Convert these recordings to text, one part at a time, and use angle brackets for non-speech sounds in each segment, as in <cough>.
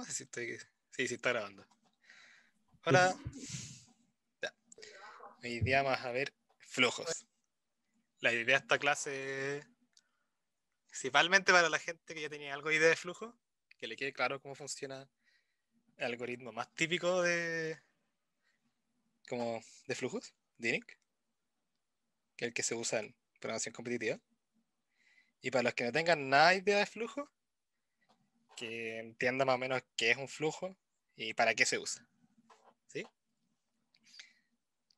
Ah, si Sí, está grabando. Hola. <laughs> Ya. Hoy día más a ver Flujos La idea de esta clase, principalmente para la gente que ya tenía algo de idea de flujo, que le quede claro cómo funciona el algoritmo más típico de, como de flujos, DINIC, que es el que se usa en programación competitiva. Y para los que no tengan nada de idea de flujo, que entienda más o menos qué es un flujo y para qué se usa. ¿Sí?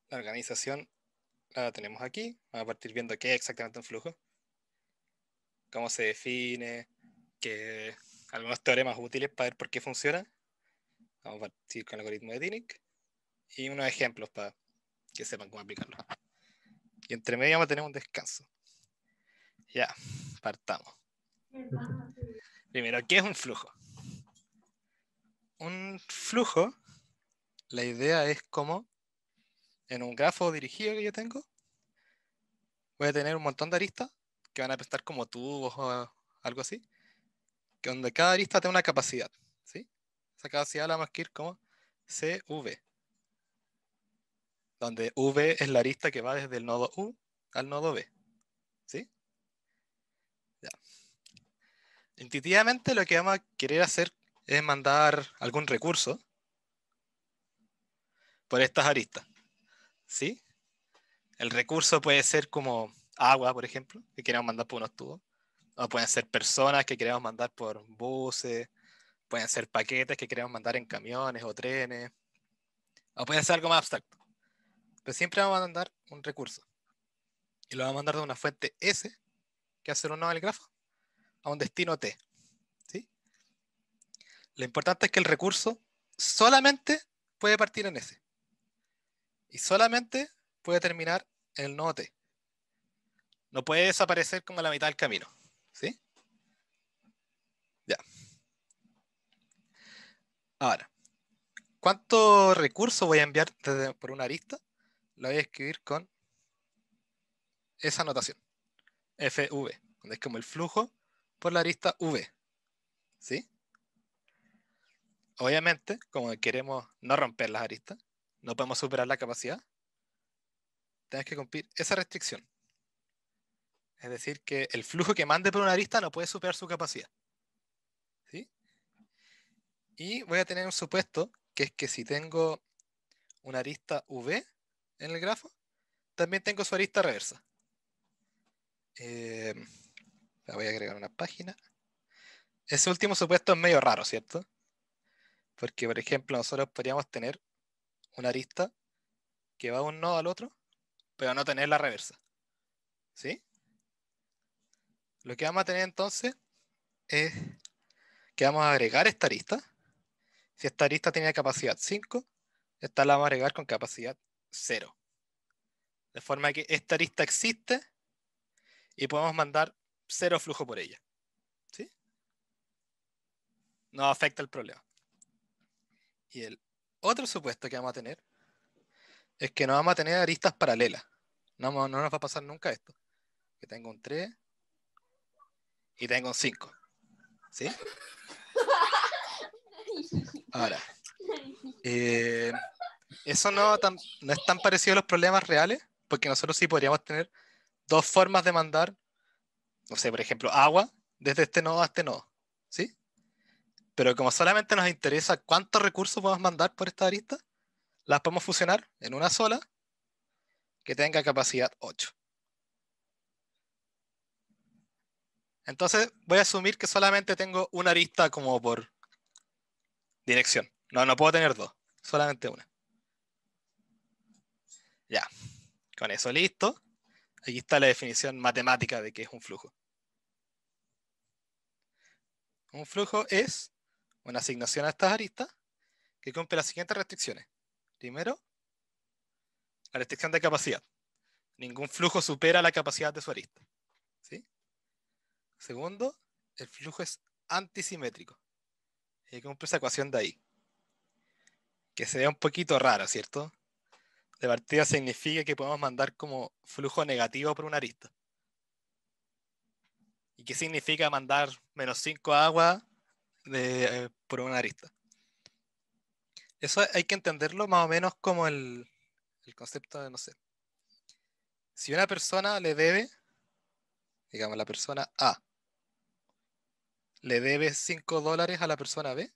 La organización la tenemos aquí. Vamos a partir viendo qué es exactamente un flujo, cómo se define, qué algunos teoremas útiles para ver por qué funciona. Vamos a partir con el algoritmo de Dinic y unos ejemplos para que sepan cómo aplicarlo. Y entre medio vamos a tener un descanso. Ya, partamos. Primero, ¿qué es un flujo? Un flujo, la idea es como en un grafo dirigido que yo tengo, voy a tener un montón de aristas que van a estar como tubos o algo así, que donde cada arista tiene una capacidad, ¿sí? Esa capacidad la vamos a escribir como CV, donde V es la arista que va desde el nodo U al nodo B, ¿sí? intuitivamente lo que vamos a querer hacer es mandar algún recurso por estas aristas. ¿Sí? El recurso puede ser como agua, por ejemplo, que queremos mandar por unos tubos. O pueden ser personas que queremos mandar por buses. Pueden ser paquetes que queremos mandar en camiones o trenes. O puede ser algo más abstracto. Pero siempre vamos a mandar un recurso. Y lo vamos a mandar de una fuente S, que hace el nodo del grafo a un destino T. ¿sí? Lo importante es que el recurso solamente puede partir en S. Y solamente puede terminar en el nodo T. No puede desaparecer como a la mitad del camino. ¿Sí? Ya. Ahora, ¿cuánto recurso voy a enviar por una arista? Lo voy a escribir con esa notación. FV, donde es como el flujo por la arista V. ¿Sí? Obviamente, como queremos no romper las aristas, no podemos superar la capacidad, Tienes que cumplir esa restricción. Es decir, que el flujo que mande por una arista no puede superar su capacidad. ¿Sí? Y voy a tener un supuesto, que es que si tengo una arista V en el grafo, también tengo su arista reversa. Eh, voy a agregar una página. Ese último supuesto es medio raro, ¿cierto? Porque, por ejemplo, nosotros podríamos tener una arista que va de un nodo al otro, pero no tener la reversa. ¿Sí? Lo que vamos a tener entonces es que vamos a agregar esta arista. Si esta arista tiene capacidad 5, esta la vamos a agregar con capacidad 0. De forma que esta arista existe y podemos mandar cero flujo por ella. ¿Sí? No afecta el problema. Y el otro supuesto que vamos a tener es que no vamos a tener aristas paralelas. No, nos va a pasar nunca esto. Que tengo un 3 y tengo un 5. ¿Sí? Ahora, eh, eso no, no es tan parecido a los problemas reales, porque nosotros sí podríamos tener dos formas de mandar no sé, por ejemplo, agua desde este nodo a este nodo, ¿sí? Pero como solamente nos interesa cuántos recursos podemos mandar por esta arista, las podemos fusionar en una sola que tenga capacidad 8. Entonces voy a asumir que solamente tengo una arista como por dirección. No, no puedo tener dos, solamente una. Ya, con eso listo. Aquí está la definición matemática de qué es un flujo. Un flujo es una asignación a estas aristas que cumple las siguientes restricciones. Primero, la restricción de capacidad. Ningún flujo supera la capacidad de su arista. ¿sí? Segundo, el flujo es antisimétrico. Y cumple esa ecuación de ahí. Que se ve un poquito rara, ¿cierto? De partida significa que podemos mandar como flujo negativo por una arista. ¿Y qué significa mandar menos 5 agua eh, por una arista? Eso hay que entenderlo más o menos como el, el concepto de, no sé. Si una persona le debe, digamos la persona A, le debe 5 dólares a la persona B,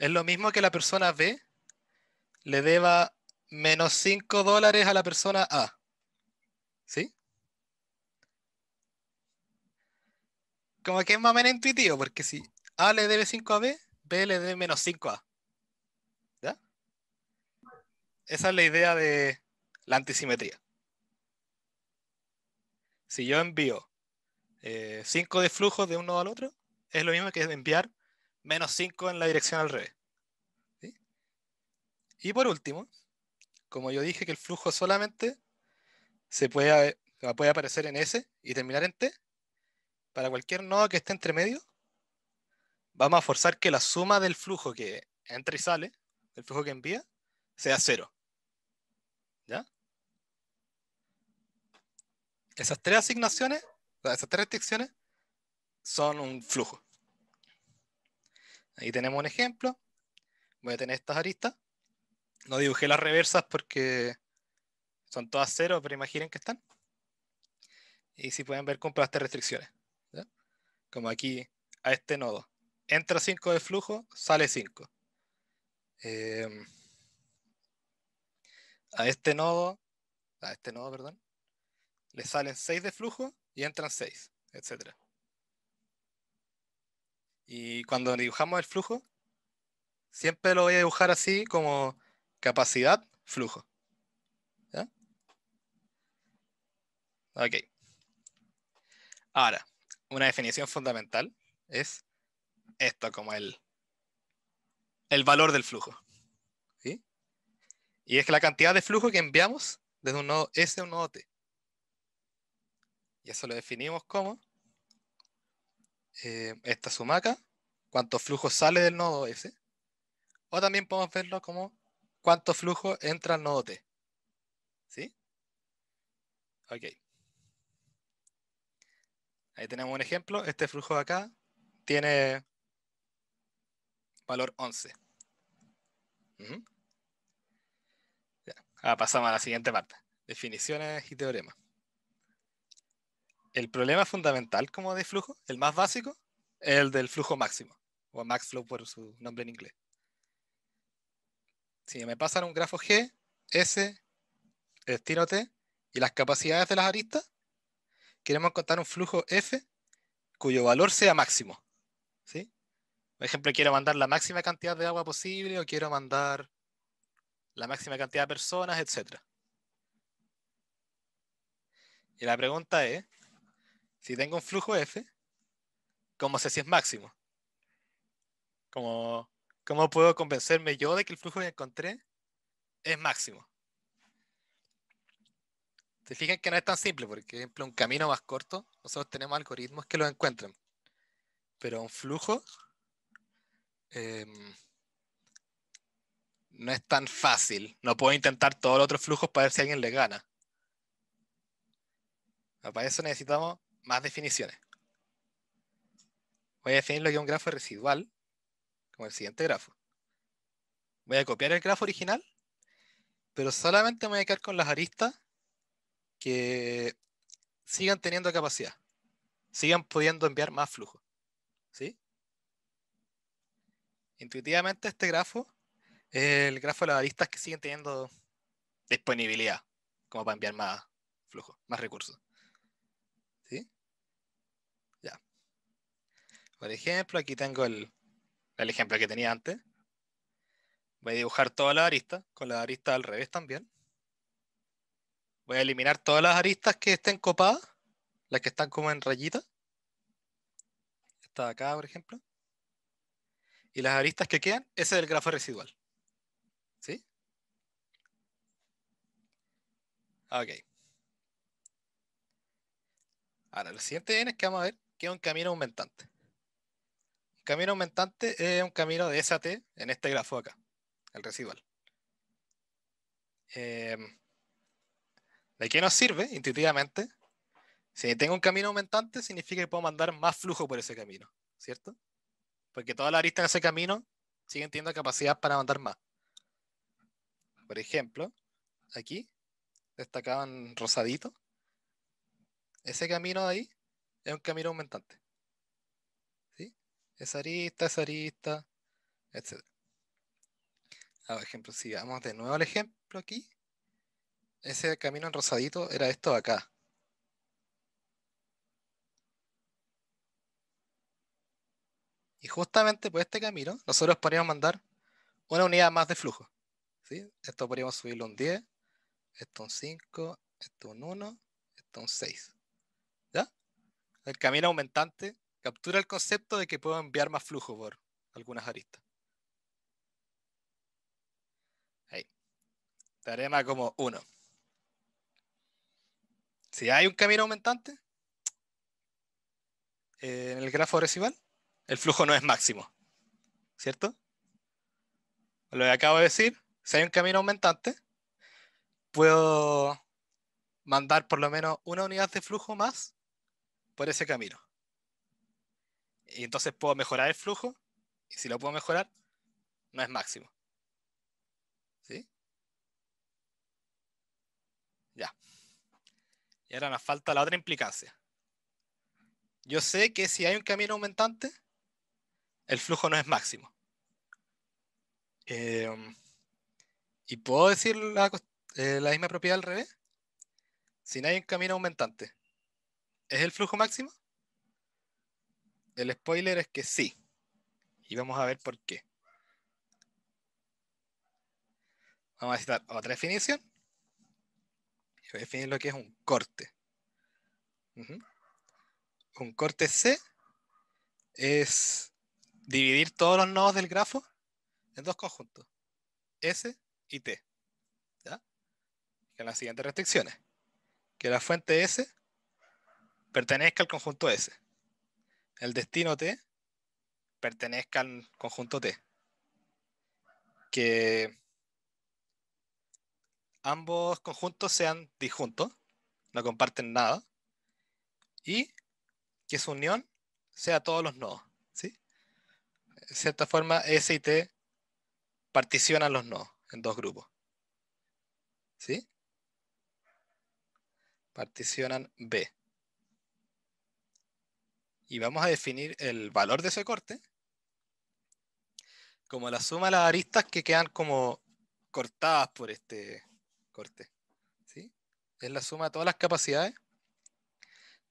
es lo mismo que la persona B le deba menos 5 dólares a la persona A. ¿Sí? Como que es más o menos intuitivo, porque si A le debe 5 a B, B le debe menos 5 a. ¿Ya? Esa es la idea de la antisimetría. Si yo envío 5 eh, de flujo de uno al otro, es lo mismo que enviar menos 5 en la dirección al revés. ¿Sí? Y por último, como yo dije, que el flujo solamente se puede, puede aparecer en S y terminar en T, para cualquier nodo que esté entre medio, vamos a forzar que la suma del flujo que entra y sale, el flujo que envía, sea cero. ¿Ya? Esas tres asignaciones, esas tres restricciones, son un flujo. Ahí tenemos un ejemplo. Voy a tener estas aristas. No dibujé las reversas porque son todas cero, pero imaginen que están. Y si pueden ver, cumple estas restricciones. Como aquí, a este nodo. Entra 5 de flujo, sale 5. Em, a este nodo, a este nodo, perdón, le salen 6 de flujo y entran 6, etc. Y cuando dibujamos el flujo, siempre lo voy a dibujar así como Capacidad, flujo. ¿Ya? Ok. Ahora, una definición fundamental es esto como el, el valor del flujo. Y es que la cantidad de flujo que enviamos desde un nodo S a un nodo T. Y eso lo definimos como eh, esta sumaca acá, cuánto flujo sale del nodo S. O también podemos verlo como cuánto flujo entra al nodo T. ¿Sí? Ok. Ahí tenemos un ejemplo. Este flujo de acá tiene valor 11. Ahora pasamos a la siguiente parte. Definiciones y teoremas. El problema fundamental como de flujo, el más básico, es el del flujo máximo, o max flow por su nombre en inglés si me pasan un grafo G, S, el destino T y las capacidades de las aristas, queremos encontrar un flujo F cuyo valor sea máximo. ¿sí? Por ejemplo, quiero mandar la máxima cantidad de agua posible o quiero mandar la máxima cantidad de personas, etc. Y la pregunta es, si tengo un flujo F, ¿cómo sé si es máximo? Como ¿Cómo puedo convencerme yo de que el flujo que encontré es máximo? Se fijan que no es tan simple, porque, por ejemplo, un camino más corto, nosotros tenemos algoritmos que lo encuentran. Pero un flujo em, no es tan fácil. No puedo intentar todos los otros flujos para ver si alguien le gana. Para eso necesitamos más definiciones. Voy a definir lo que es un grafo residual, con el siguiente grafo. Voy a copiar el grafo original, pero solamente me voy a quedar con las aristas que sigan teniendo capacidad, sigan pudiendo enviar más flujo. ¿Sí? Intuitivamente este grafo es el grafo de las aristas que siguen teniendo disponibilidad, como para enviar más flujo, más recursos. ¿Sí? Ya. Por ejemplo, aquí tengo el, el ejemplo que tenía antes. Voy a dibujar todas las aristas, con las aristas al revés también. Voy a eliminar todas las aristas que estén copadas, las que están como en rayitas Esta de acá, por ejemplo. Y las aristas que quedan, ese es el grafo residual. ¿Sí? Ok. Ahora, lo siguiente n es que vamos a ver que es un camino aumentante camino aumentante es un camino de SAT en este grafo acá, el residual. Em, ¿De qué nos sirve intuitivamente? Si tengo un camino aumentante, significa que puedo mandar más flujo por ese camino, ¿cierto? Porque todas las aristas en ese camino siguen teniendo capacidad para mandar más. Por ejemplo, aquí, destacaban en rosadito, ese camino de ahí es un camino aumentante. Esa arista, esa arista, etc. Por ejemplo, si vamos de nuevo al ejemplo aquí, ese camino en rosadito era esto de acá. Y justamente por este camino, nosotros podríamos mandar una unidad más de flujo. ¿sí? Esto podríamos subirlo un 10, esto un 5, esto un 1, esto un 6. ¿Ya? El camino aumentante captura el concepto de que puedo enviar más flujo por algunas aristas. Ahí. como uno Si hay un camino aumentante eh, en el grafo residual, el flujo no es máximo. ¿Cierto? Lo que acabo de decir, si hay un camino aumentante, puedo mandar por lo menos una unidad de flujo más por ese camino y entonces puedo mejorar el flujo, y si lo puedo mejorar, no es máximo. ¿Sí? Ya. Y ahora nos falta la otra implicancia. Yo sé que si hay un camino aumentante, el flujo no es máximo. Em, ¿Y puedo decir la, eh, la misma propiedad al revés? Si no hay un camino aumentante, ¿es el flujo máximo? El spoiler es que sí. Y vamos a ver por qué. Vamos a citar otra definición. Y voy a definir lo que es un corte. Un corte C es dividir todos los nodos del grafo en dos conjuntos, S y T. ¿ya? Con las siguientes restricciones. Que la fuente S pertenezca al conjunto S el destino T pertenezca al conjunto T. Que ambos conjuntos sean disjuntos, no comparten nada, y que su unión sea todos los nodos. ¿sí? De cierta forma, e, S y T particionan los nodos en dos grupos. ¿sí? Particionan B y vamos a definir el valor de ese corte como la suma de las aristas que quedan como cortadas por este corte. ¿sí? Es la suma de todas las capacidades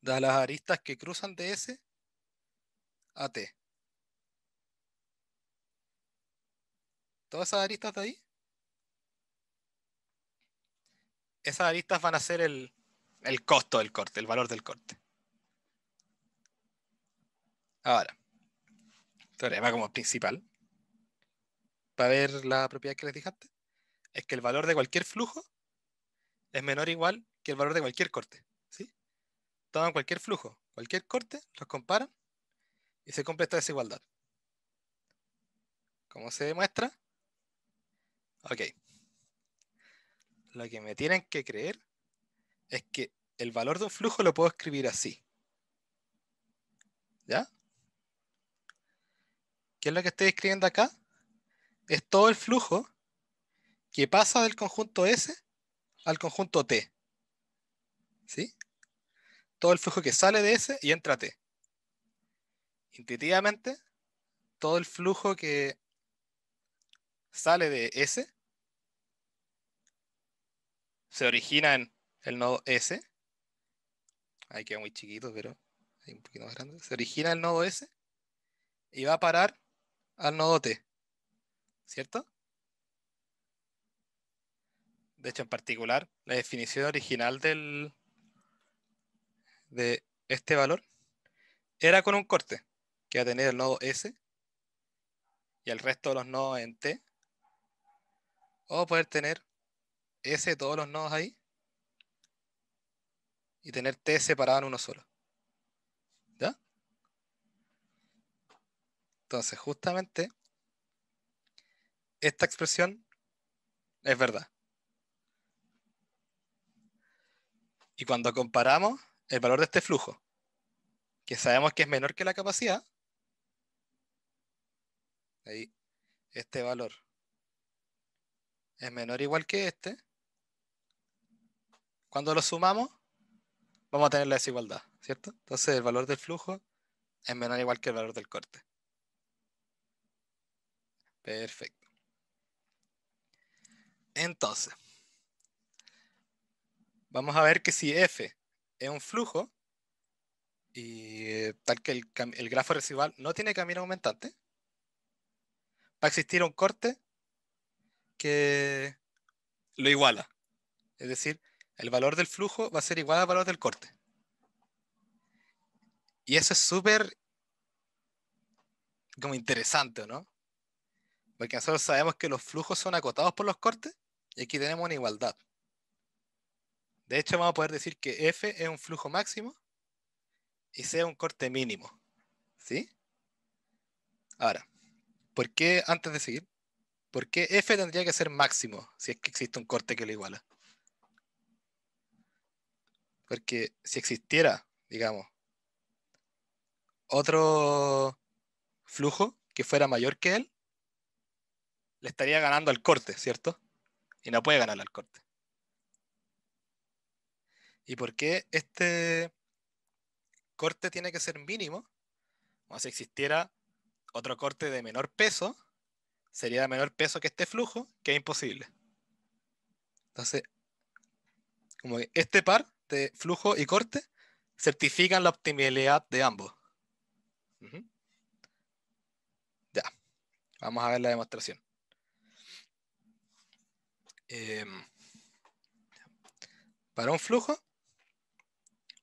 de las aristas que cruzan de S a T. Todas esas aristas de ahí, esas aristas van a ser el costo del corte, el valor del corte. Ahora, teorema como principal, para ver la propiedad que les dijiste, es que el valor de cualquier flujo es menor o igual que el valor de cualquier corte. ¿sí? Toman cualquier flujo, cualquier corte, los comparan y se cumple esta desigualdad. ¿Cómo se demuestra? Ok. Lo que me tienen que creer es que el valor de un flujo lo puedo escribir así. ¿Ya? que es lo que estoy escribiendo acá, es todo el flujo que pasa del conjunto S al conjunto T. ¿Sí? Todo el flujo que sale de S y entra a T. Intuitivamente, todo el flujo que sale de S se origina en el nodo S. Ahí queda muy chiquito, pero hay un poquito más grande. Se origina en el nodo S y va a parar al nodo T. ¿Cierto? De hecho, en particular, la definición original del, de este valor era con un corte que va a tener el nodo S y el resto de los nodos en T. O poder tener S todos los nodos ahí y tener T separado en uno solo. Entonces, justamente, esta expresión es verdad. Y cuando comparamos el valor de este flujo, que sabemos que es menor que la capacidad, ahí, este valor es menor o igual que este, cuando lo sumamos, vamos a tener la desigualdad, ¿cierto? Entonces el valor del flujo es menor o igual que el valor del corte. Perfecto. Entonces, vamos a ver que si F es un flujo, y eh, tal que el, el, grafo residual no tiene camino aumentante, va a existir un corte que lo iguala. Es decir, el valor del flujo va a ser igual al valor del corte. Y eso es súper como interesante, ¿no? Porque nosotros sabemos que los flujos son acotados por los cortes y aquí tenemos una igualdad. De hecho, vamos a poder decir que F es un flujo máximo y C es un corte mínimo. ¿Sí? Ahora, ¿por qué, antes de seguir, ¿por qué F tendría que ser máximo si es que existe un corte que lo iguala? Porque si existiera, digamos, otro flujo que fuera mayor que él, le estaría ganando al corte, ¿cierto? Y no puede ganar al corte. ¿Y por qué este corte tiene que ser mínimo? Como si existiera otro corte de menor peso, sería de menor peso que este flujo, que es imposible. Entonces, como este par de flujo y corte certifican la optimidad de ambos. Ya, vamos a ver la demostración. Em, para un flujo,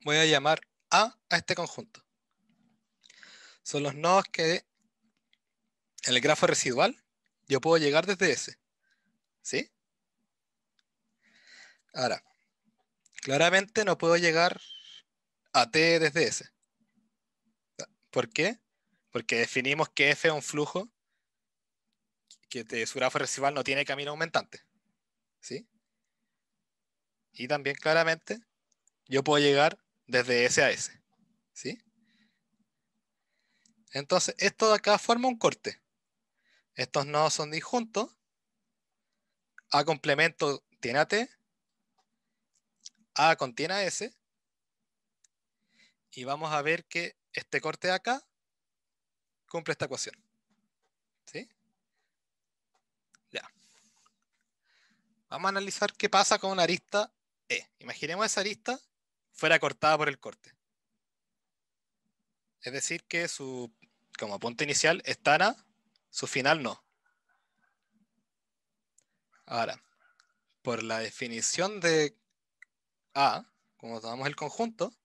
voy a llamar A a este conjunto. Son los nodos que en el grafo residual yo puedo llegar desde S. ¿Sí? Ahora, claramente no puedo llegar a T desde S. ¿Por qué? Porque definimos que F es un flujo que su grafo residual no tiene camino aumentante. ¿sí? Y también claramente yo puedo llegar desde S a S, ¿sí? Entonces, esto de acá forma un corte. Estos nodos son disjuntos. A complemento tiene a T. A contiene a S. Y vamos a ver que este corte de acá cumple esta ecuación. ¿Sí? Vamos a analizar qué pasa con una arista E. Imaginemos esa arista fuera cortada por el corte. Es decir, que su como punto inicial Estará, su final no. Ahora, por la definición de A, como tomamos el conjunto,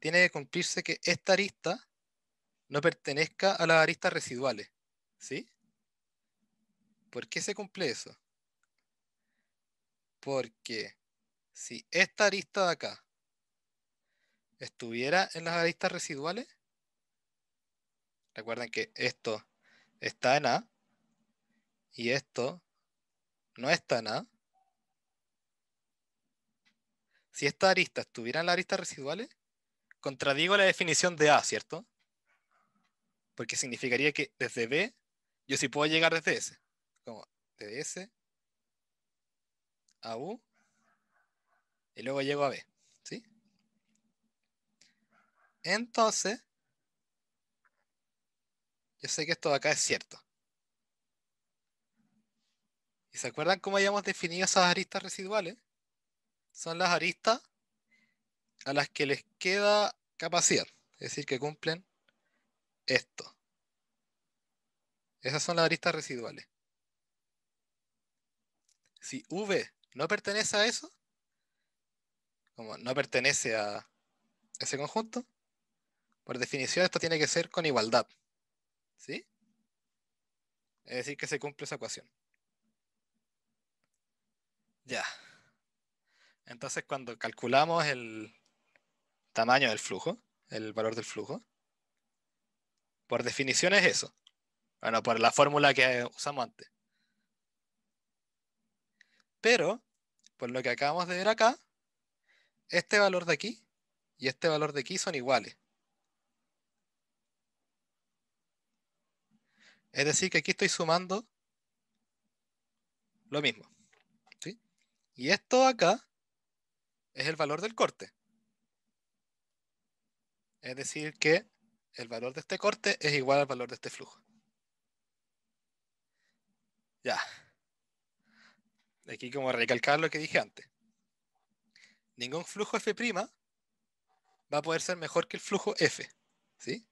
tiene que cumplirse que esta arista no pertenezca a las aristas residuales. ¿Sí? ¿Por qué se cumple eso? Porque si esta arista de acá estuviera en las aristas residuales, recuerden que esto está en A y esto no está en A. Si esta arista estuviera en las aristas residuales, contradigo la definición de A, ¿cierto? Porque significaría que desde B yo sí puedo llegar desde S. Como desde S a U y luego llego a B. ¿sí? Entonces, yo sé que esto de acá es cierto. ¿Y se acuerdan cómo habíamos definido esas aristas residuales? Son las aristas a las que les queda capacidad. Es decir, que cumplen esto. Esas son las aristas residuales. Si V no pertenece a eso, como no pertenece a ese conjunto, por definición esto tiene que ser con igualdad. ¿Sí? Es decir, que se cumple esa ecuación. Ya. Entonces, cuando calculamos el tamaño del flujo, el valor del flujo, por definición es eso. Bueno, por la fórmula que usamos antes. Pero por lo que acabamos de ver acá, este valor de aquí y este valor de aquí son iguales. Es decir, que aquí estoy sumando lo mismo. Y esto acá es el valor del corte. Es decir, que el valor de este corte es igual al valor de este flujo. Ya aquí como recalcar lo que dije antes, ningún flujo F' va a poder ser mejor que el flujo F. ¿Sí?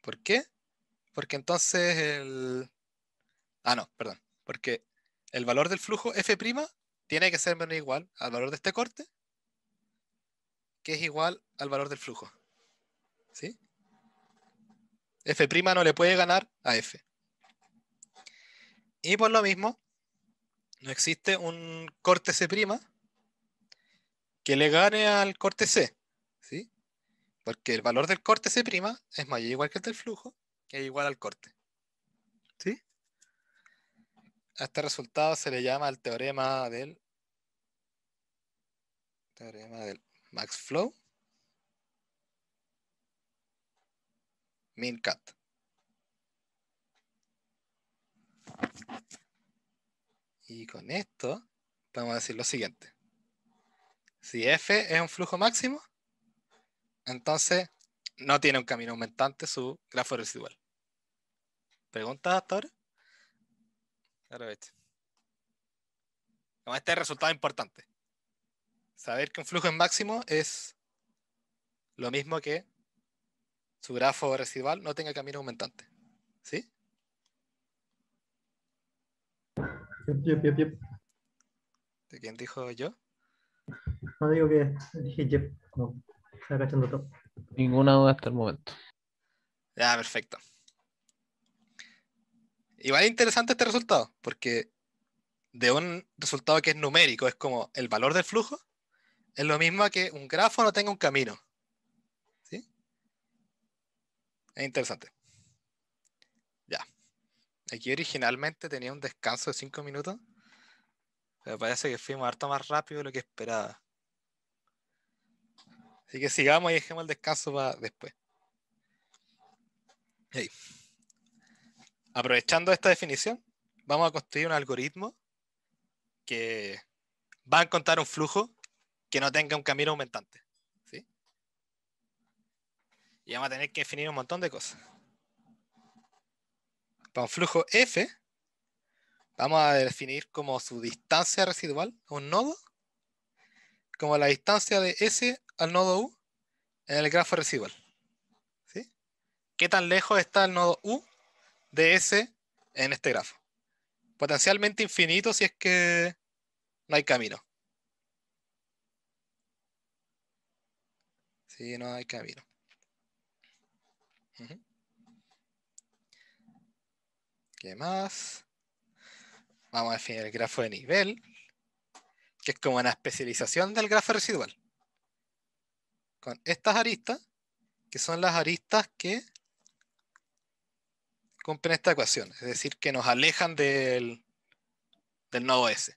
¿Por qué? Porque entonces el... Ah, no, perdón. Porque el valor del flujo F' tiene que ser menos o igual al valor de este corte, que es igual al valor del flujo. ¿Sí? F' no le puede ganar a F. Y por lo mismo, no existe un corte C' que le gane al corte C, ¿sí? Porque el valor del corte C' es mayor o igual que el del flujo, que es igual al corte. ¿Sí? A este resultado se le llama el teorema del teorema del max flow min cut. Y con esto podemos a decir lo siguiente. Si F es un flujo máximo, entonces no tiene un camino aumentante su grafo residual. ¿Preguntas hasta ahora? Este es resultado importante. Saber que un flujo es máximo es lo mismo que su grafo residual no tenga camino aumentante. ¿Sí? ¿De quién dijo yo? No digo que dije yep, no, está Ninguna duda hasta el momento. Ya, ah, perfecto. Igual es interesante este resultado, porque de un resultado que es numérico, es como el valor del flujo, es lo mismo que un grafo no tenga un camino. ¿Sí? Es interesante. Aquí originalmente tenía un descanso de 5 minutos. Pero parece que fuimos harto más rápido de lo que esperaba. Así que sigamos y dejemos el descanso para después. Aprovechando esta definición, vamos a construir un algoritmo que va a encontrar un flujo que no tenga un camino aumentante. Y vamos a tener que definir un montón de cosas. Para un flujo F, vamos a definir como su distancia residual un nodo, como la distancia de S al nodo U en el grafo residual. ¿Sí? ¿Qué tan lejos está el nodo U de S en este grafo? Potencialmente infinito si es que no hay camino. Si no hay camino más? Vamos a definir el grafo de nivel, que es como una especialización del grafo residual. Con estas aristas, que son las aristas que cumplen esta ecuación, es decir, que nos alejan del, del nodo S.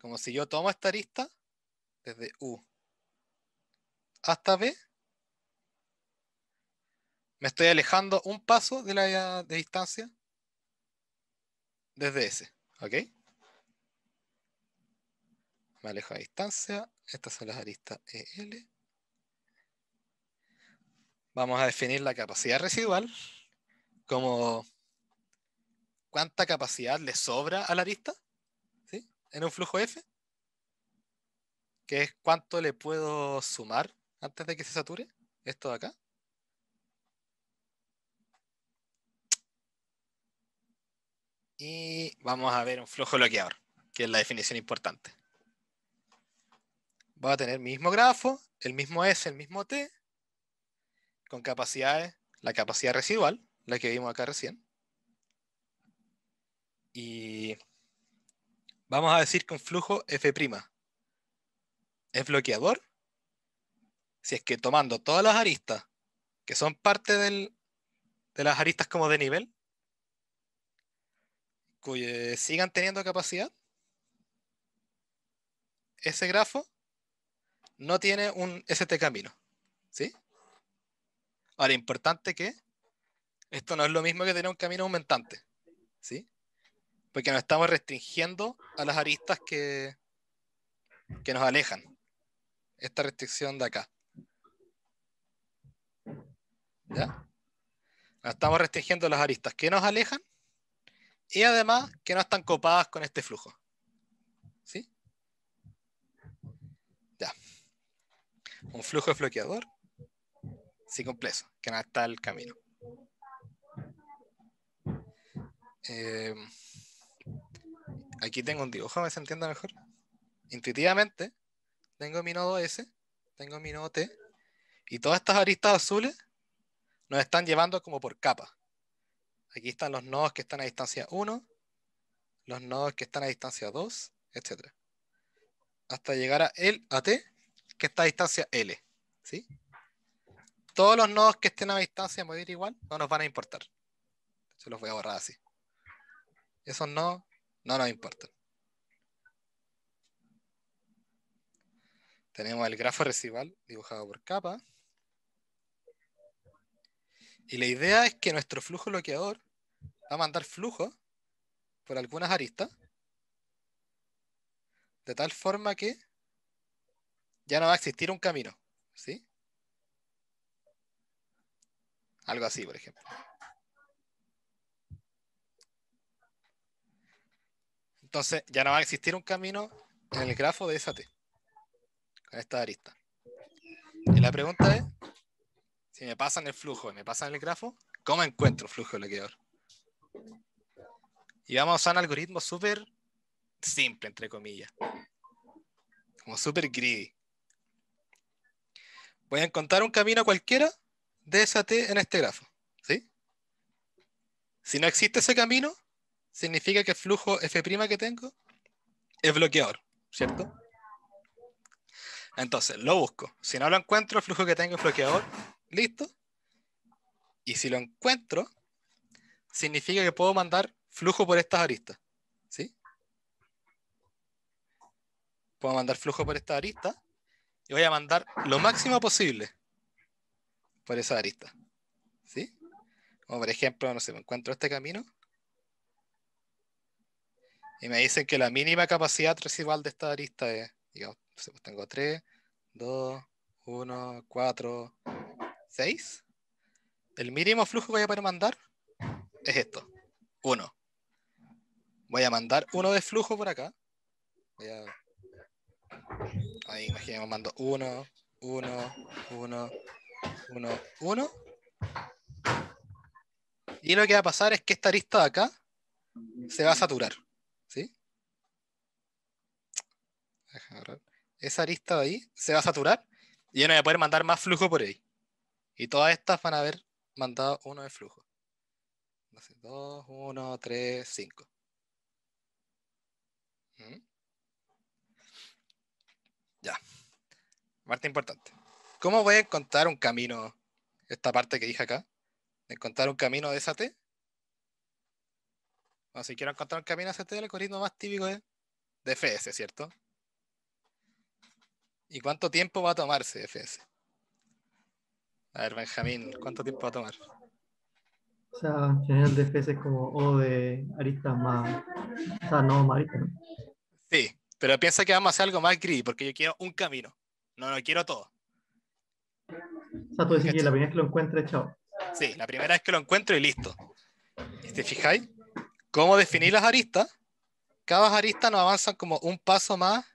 Como si yo tomo esta arista, desde U hasta B, me estoy alejando un paso de la de distancia desde ese, ¿ok? Me alejo a distancia, estas son las aristas EL. Vamos a definir la capacidad residual como cuánta capacidad le sobra a la arista ¿sí? en un flujo F, que es cuánto le puedo sumar antes de que se sature, esto de acá. Y vamos a ver un flujo bloqueador, que es la definición importante. Voy a tener el mismo grafo, el mismo S, el mismo T, con capacidades, la capacidad residual, la que vimos acá recién. Y vamos a decir que un flujo F' es bloqueador si es que tomando todas las aristas que son parte de las aristas como de nivel, que sigan teniendo capacidad, ese grafo no tiene un ST camino. ¿Sí? Ahora, importante que esto no es lo mismo que tener un camino aumentante. ¿Sí? Porque nos estamos restringiendo a las aristas que, que nos alejan. Esta restricción de acá. ¿Ya? estamos restringiendo a las aristas que nos alejan y además que no están copadas con este flujo. ¿Sí? Ya. Un flujo de sí complejo, que no está el camino. Eh, aquí tengo un dibujo, ¿me se entiende mejor. Intuitivamente, tengo mi nodo S, tengo mi nodo T, y todas estas aristas azules nos están llevando como por capa. Aquí están los nodos que están a distancia 1, los nodos que están a distancia 2, etc. Hasta llegar a el a T, que está a distancia L. ¿sí? Todos los nodos que estén a distancia a ir igual no nos van a importar. Se los voy a borrar así. Esos nodos no nos importan. Tenemos el grafo residual dibujado por capa. Y la idea es que nuestro flujo bloqueador va a mandar flujo por algunas aristas, de tal forma que ya no va a existir un camino, ¿sí? Algo así, por ejemplo. Entonces, ya no va a existir un camino en el grafo de esa T, con esta arista. Y la pregunta es, si me pasan el flujo y me pasan el grafo, ¿cómo encuentro flujo bloqueador? Y vamos a un algoritmo súper simple, entre comillas. Como súper greedy. Voy a encontrar un camino cualquiera de esa T en este grafo. ¿sí? Si no existe ese camino, significa que el flujo F' que tengo es bloqueador, ¿cierto? Entonces, lo busco. Si no lo encuentro, el flujo que tengo es bloqueador listo. Y si lo encuentro, significa que puedo mandar flujo por estas aristas. ¿Sí? Puedo mandar flujo por estas aristas y voy a mandar lo máximo posible por esas aristas. ¿Sí? Como por ejemplo, no sé, me encuentro este camino y me dicen que la mínima capacidad residual de esta arista es, digamos, pues tengo 3, 2, 1, 4, 6, el mínimo flujo que voy a poder mandar es esto, 1. Voy a mandar 1 de flujo por acá. Voy a... Ahí, imaginemos, mando 1, 1, 1, 1, 1. Y lo que va a pasar es que esta arista de acá se va a saturar. ¿Sí? Esa arista de ahí se va a saturar y yo no voy a poder mandar más flujo por ahí. Y todas estas van a haber mandado uno de flujo. 2, 1, 3, 5. Ya. Parte importante. ¿Cómo voy a encontrar un camino? Esta parte que dije acá. Encontrar un camino de esa T. Bueno, si quiero encontrar un camino de esa T, el algoritmo más típico es Fs, ¿cierto? ¿Y cuánto tiempo va a tomarse FS? A ver, Benjamín, ¿cuánto tiempo va a tomar? O sea, general de peces como O de aristas más. O sea, no más aristas, ¿no? Sí, pero piensa que vamos a hacer algo más gris, porque yo quiero un camino. No, no quiero todo. O sea, tú decís que la primera vez que lo encuentre, chao. Sí, la primera vez que lo encuentro y listo. ¿Te fijáis? ¿Cómo definir las aristas? Cada arista nos avanza como un paso más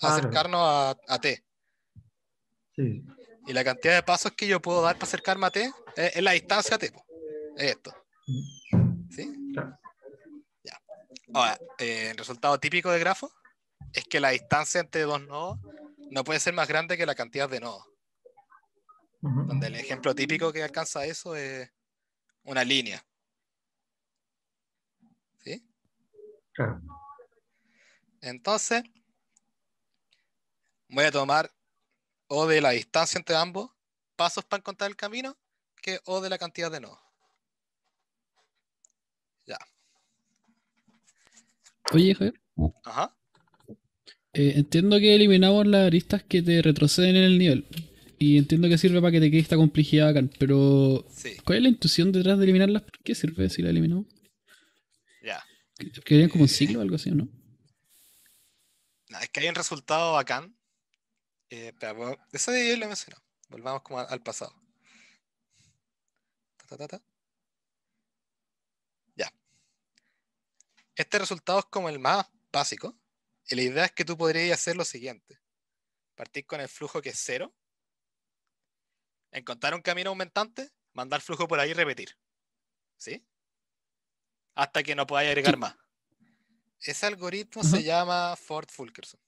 a acercarnos a, a T. Sí. Y la cantidad de pasos que yo puedo dar para acercarme a T eh, es, la distancia a T. Es esto. ¿Sí? Ahora, eh, el resultado típico de grafo es que la distancia entre dos nodos no puede ser más grande que la cantidad de nodos. Donde el ejemplo típico que alcanza eso es una línea. ¿Sí? Entonces, voy a tomar o de la distancia entre ambos pasos para encontrar el camino que o de la cantidad de nodos. Ya. Oye, Javier. Ajá. Eh, entiendo que eliminamos las aristas que te retroceden en el nivel. Y entiendo que sirve para que te quede esta complejidad bacán, pero ¿cuál es la intuición detrás de eliminarlas? ¿Por qué sirve si la eliminamos? Ya. ¿Querían como un ciclo o algo así o no? no? Es que hay un resultado bacán eh, pero, pues, eso de lo Volvamos como al pasado. ya. Este resultado es como el más básico. Y la idea es que tú podrías hacer lo siguiente. Partir con el flujo que es cero. Encontrar un camino aumentante, mandar flujo por ahí y repetir. ¿Sí? Hasta que no podáis agregar más. Ese algoritmo se llama Ford Fulkerson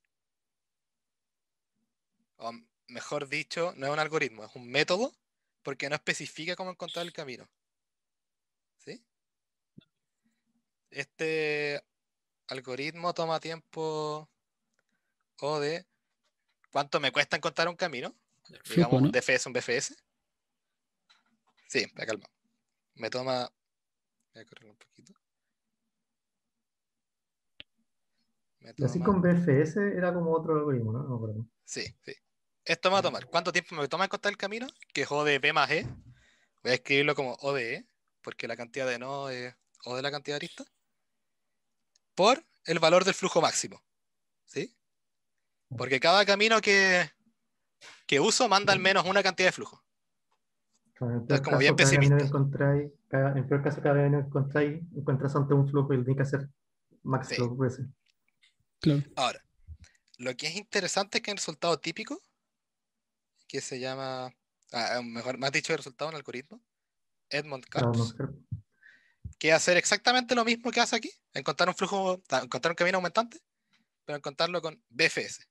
o mejor dicho, no es un algoritmo, es un método, porque no especifica cómo encontrar el camino. ¿Sí? Este algoritmo toma tiempo o de cuánto me cuesta encontrar un camino. Digamos, un DFS, un BFS. Sí, me calma. Me toma. Voy a correr un poquito. Así con BFS era como otro algoritmo, ¿no? no sí, sí. Esto me va a tomar. ¿Cuánto tiempo me toma encontrar el camino? Que es O de P más E. Voy a escribirlo como O de E, porque la cantidad de no es O de la cantidad de aristas. Por el valor del flujo máximo. ¿Sí? Porque cada camino que, uso manda al menos una cantidad de flujo. Entonces, como bien pesimista. en peor caso, cada vez encontráis, encontrás ante un flujo y tiene que hacer máximo Ahora, lo que es interesante es que en el resultado típico que se llama, ah, mejor, más dicho el resultado en algoritmo, Edmond Carps, que hacer exactamente lo mismo que hace aquí, encontrar un flujo, ah, encontrar un camino aumentante, pero encontrarlo con BFS.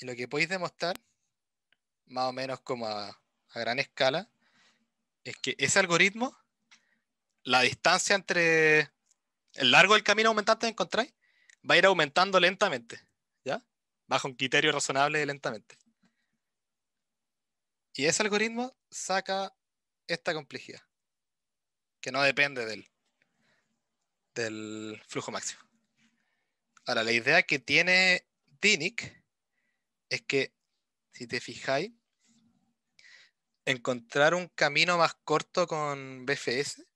Y lo que podéis demostrar, más o menos como a, gran escala, es que ese algoritmo, la distancia entre el largo del camino aumentante que encontráis, va a ir aumentando lentamente bajo un criterio razonable y lentamente. Y ese algoritmo saca esta complejidad, que no depende del, del flujo máximo. Ahora, la idea que tiene Dinic es que, si te fijáis, encontrar un camino más corto con BFS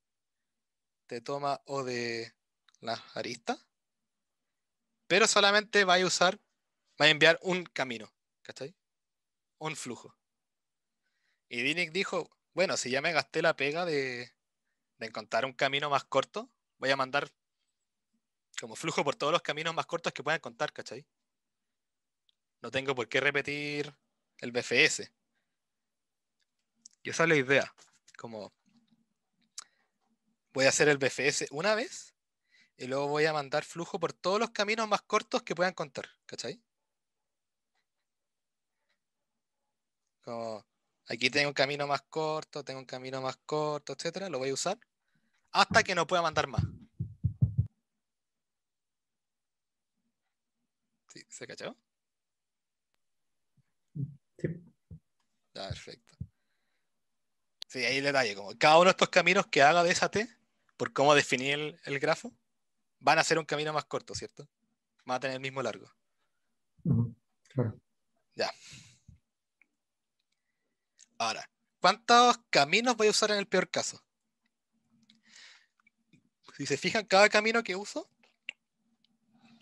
te toma o de las aristas, pero solamente va a usar va a enviar un camino, ¿cachai? Un flujo. Y Dinic dijo, bueno, si ya me gasté la pega de, de encontrar un camino más corto, voy a mandar como flujo por todos los caminos más cortos que puedan contar, ¿cachai? No tengo por qué repetir el BFS. Y esa es la idea. Como voy a hacer el BFS una vez y luego voy a mandar flujo por todos los caminos más cortos que puedan contar ¿cachai? Como, aquí tengo un camino más corto, tengo un camino más corto, etcétera, lo voy a usar hasta que no pueda mandar más. ¿Sí? ¿Se cachó? Sí. perfecto. Sí, ahí el detalle, como cada uno de estos caminos que haga de esa T, por cómo definir el, grafo, van a ser un camino más corto, ¿cierto? Van a tener el mismo largo. Claro. Ya. Ahora, ¿cuántos caminos voy a usar en el peor caso? Si se fijan, cada camino que uso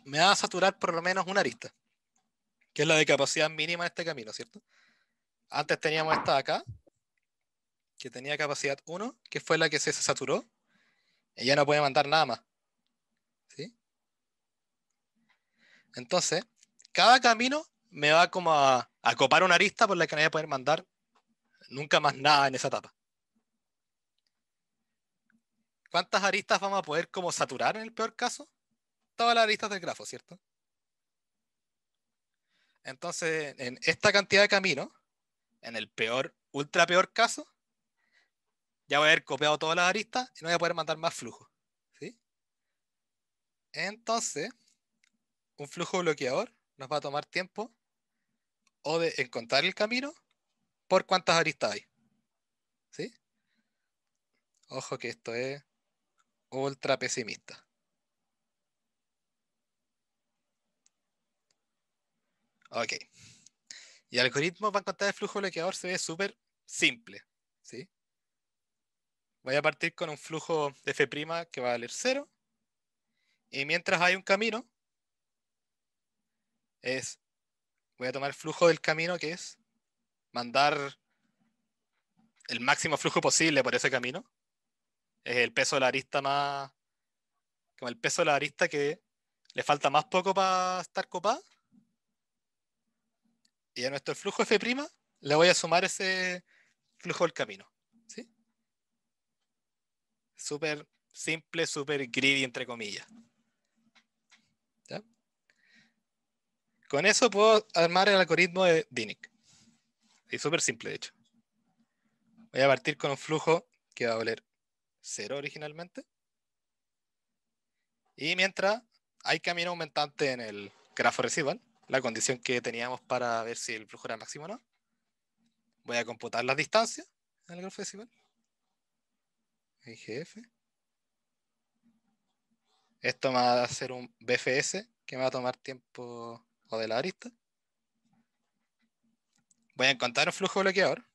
me va a saturar por lo menos una arista, que es la de capacidad mínima de este camino, ¿cierto? Antes teníamos esta acá, que tenía capacidad 1, que fue la que se saturó, y ya no puede mandar nada más. ¿Sí? Entonces, cada camino me va como a, acopar una arista por la que no voy a poder mandar Nunca más nada en esa etapa. ¿Cuántas aristas vamos a poder como saturar en el peor caso? Todas las aristas del grafo, ¿cierto? Entonces, en esta cantidad de caminos, en el peor, ultra peor caso, ya voy a haber copiado todas las aristas y no voy a poder mandar más flujo. Entonces, un flujo bloqueador nos va a tomar tiempo o de encontrar el camino por cuántas aristas hay. ¿Sí? Ojo que esto es ultra pesimista. Ok. Y el algoritmo para contar el flujo bloqueador se ve súper simple. ¿sí? Voy a partir con un flujo de F' que va a valer cero Y mientras hay un camino, es, voy a tomar el flujo del camino que es mandar el máximo flujo posible por ese camino. Es el peso de la arista más. Como el peso de la arista que le falta más poco para estar copada. Y a nuestro flujo F' le voy a sumar ese flujo del camino. ¿Sí? Súper simple, súper greedy, entre comillas. ¿Ya? Con eso puedo armar el algoritmo de Dinic. Es súper simple, de hecho. Voy a partir con un flujo que va a valer cero originalmente. Y mientras hay camino aumentante en el grafo residual, la condición que teníamos para ver si el flujo era máximo o no, voy a computar las distancias en el grafo residual. IGF. Esto va a ser un BFS que me va a tomar tiempo o de la arista voy a encontrar un flujo bloqueador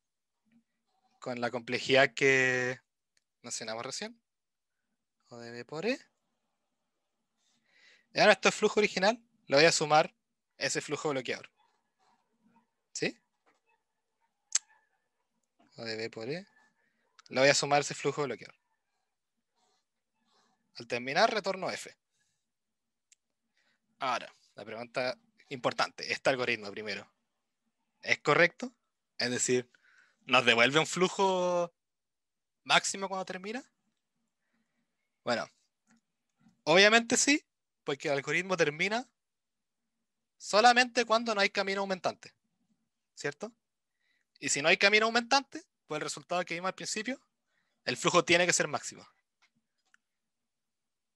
con la complejidad que mencionamos recién. O de B por E. Y ahora esto este flujo original lo voy a sumar ese flujo bloqueador. ¿Sí? O de B por E. Lo voy a sumar ese flujo bloqueador. Al terminar, retorno F. Ahora, la pregunta importante. Este algoritmo primero es correcto, es decir, nos devuelve un flujo máximo cuando termina. Bueno, obviamente sí, porque el algoritmo termina solamente cuando no hay camino aumentante, ¿cierto? Y si no hay camino aumentante, pues el resultado que vimos al principio, el flujo tiene que ser máximo.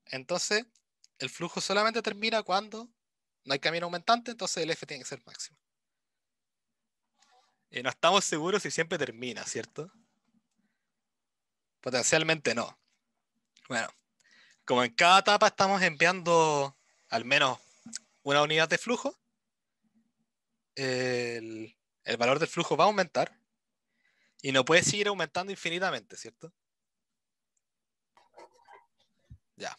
Entonces, el flujo solamente termina cuando no hay camino aumentante, entonces el f tiene que ser máximo. Y eh, no estamos seguros si siempre termina, ¿cierto? Potencialmente no. Bueno, como en cada etapa estamos enviando al menos una unidad de flujo, el, valor del flujo va a aumentar y no puede seguir aumentando infinitamente, ¿cierto? Ya.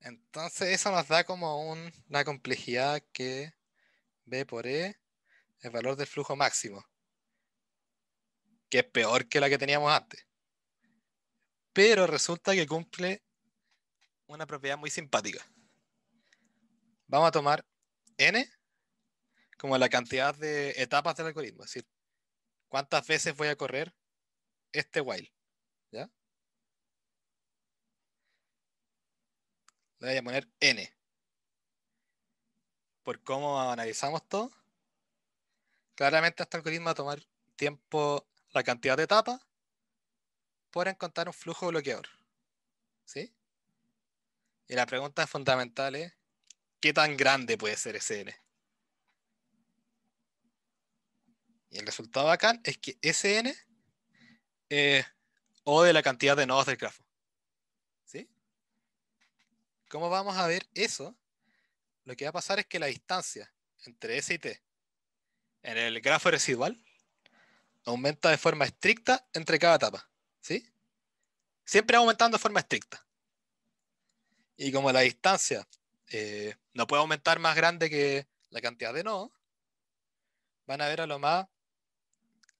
Entonces eso nos da como Una complejidad que B por E el valor del flujo máximo, que es peor que la que teníamos antes. Pero resulta que cumple una propiedad muy simpática. Vamos a tomar n como la cantidad de etapas del algoritmo, es decir, cuántas veces voy a correr este while. ¿Ya? Le voy a poner n. Por cómo analizamos todo, Claramente este algoritmo va a tomar tiempo la cantidad de etapas por encontrar un flujo bloqueador. ¿Sí? Y la pregunta fundamental es, ¿qué tan grande puede ser SN? Y el resultado acá es que SN eh, o de la cantidad de nodos del grafo. ¿Sí? ¿Cómo vamos a ver eso? Lo que va a pasar es que la distancia entre S y T en el grafo residual, aumenta de forma estricta entre cada etapa. ¿sí? Siempre aumentando de forma estricta. Y como la distancia eh, no puede aumentar más grande que la cantidad de nodos, van a ver a lo más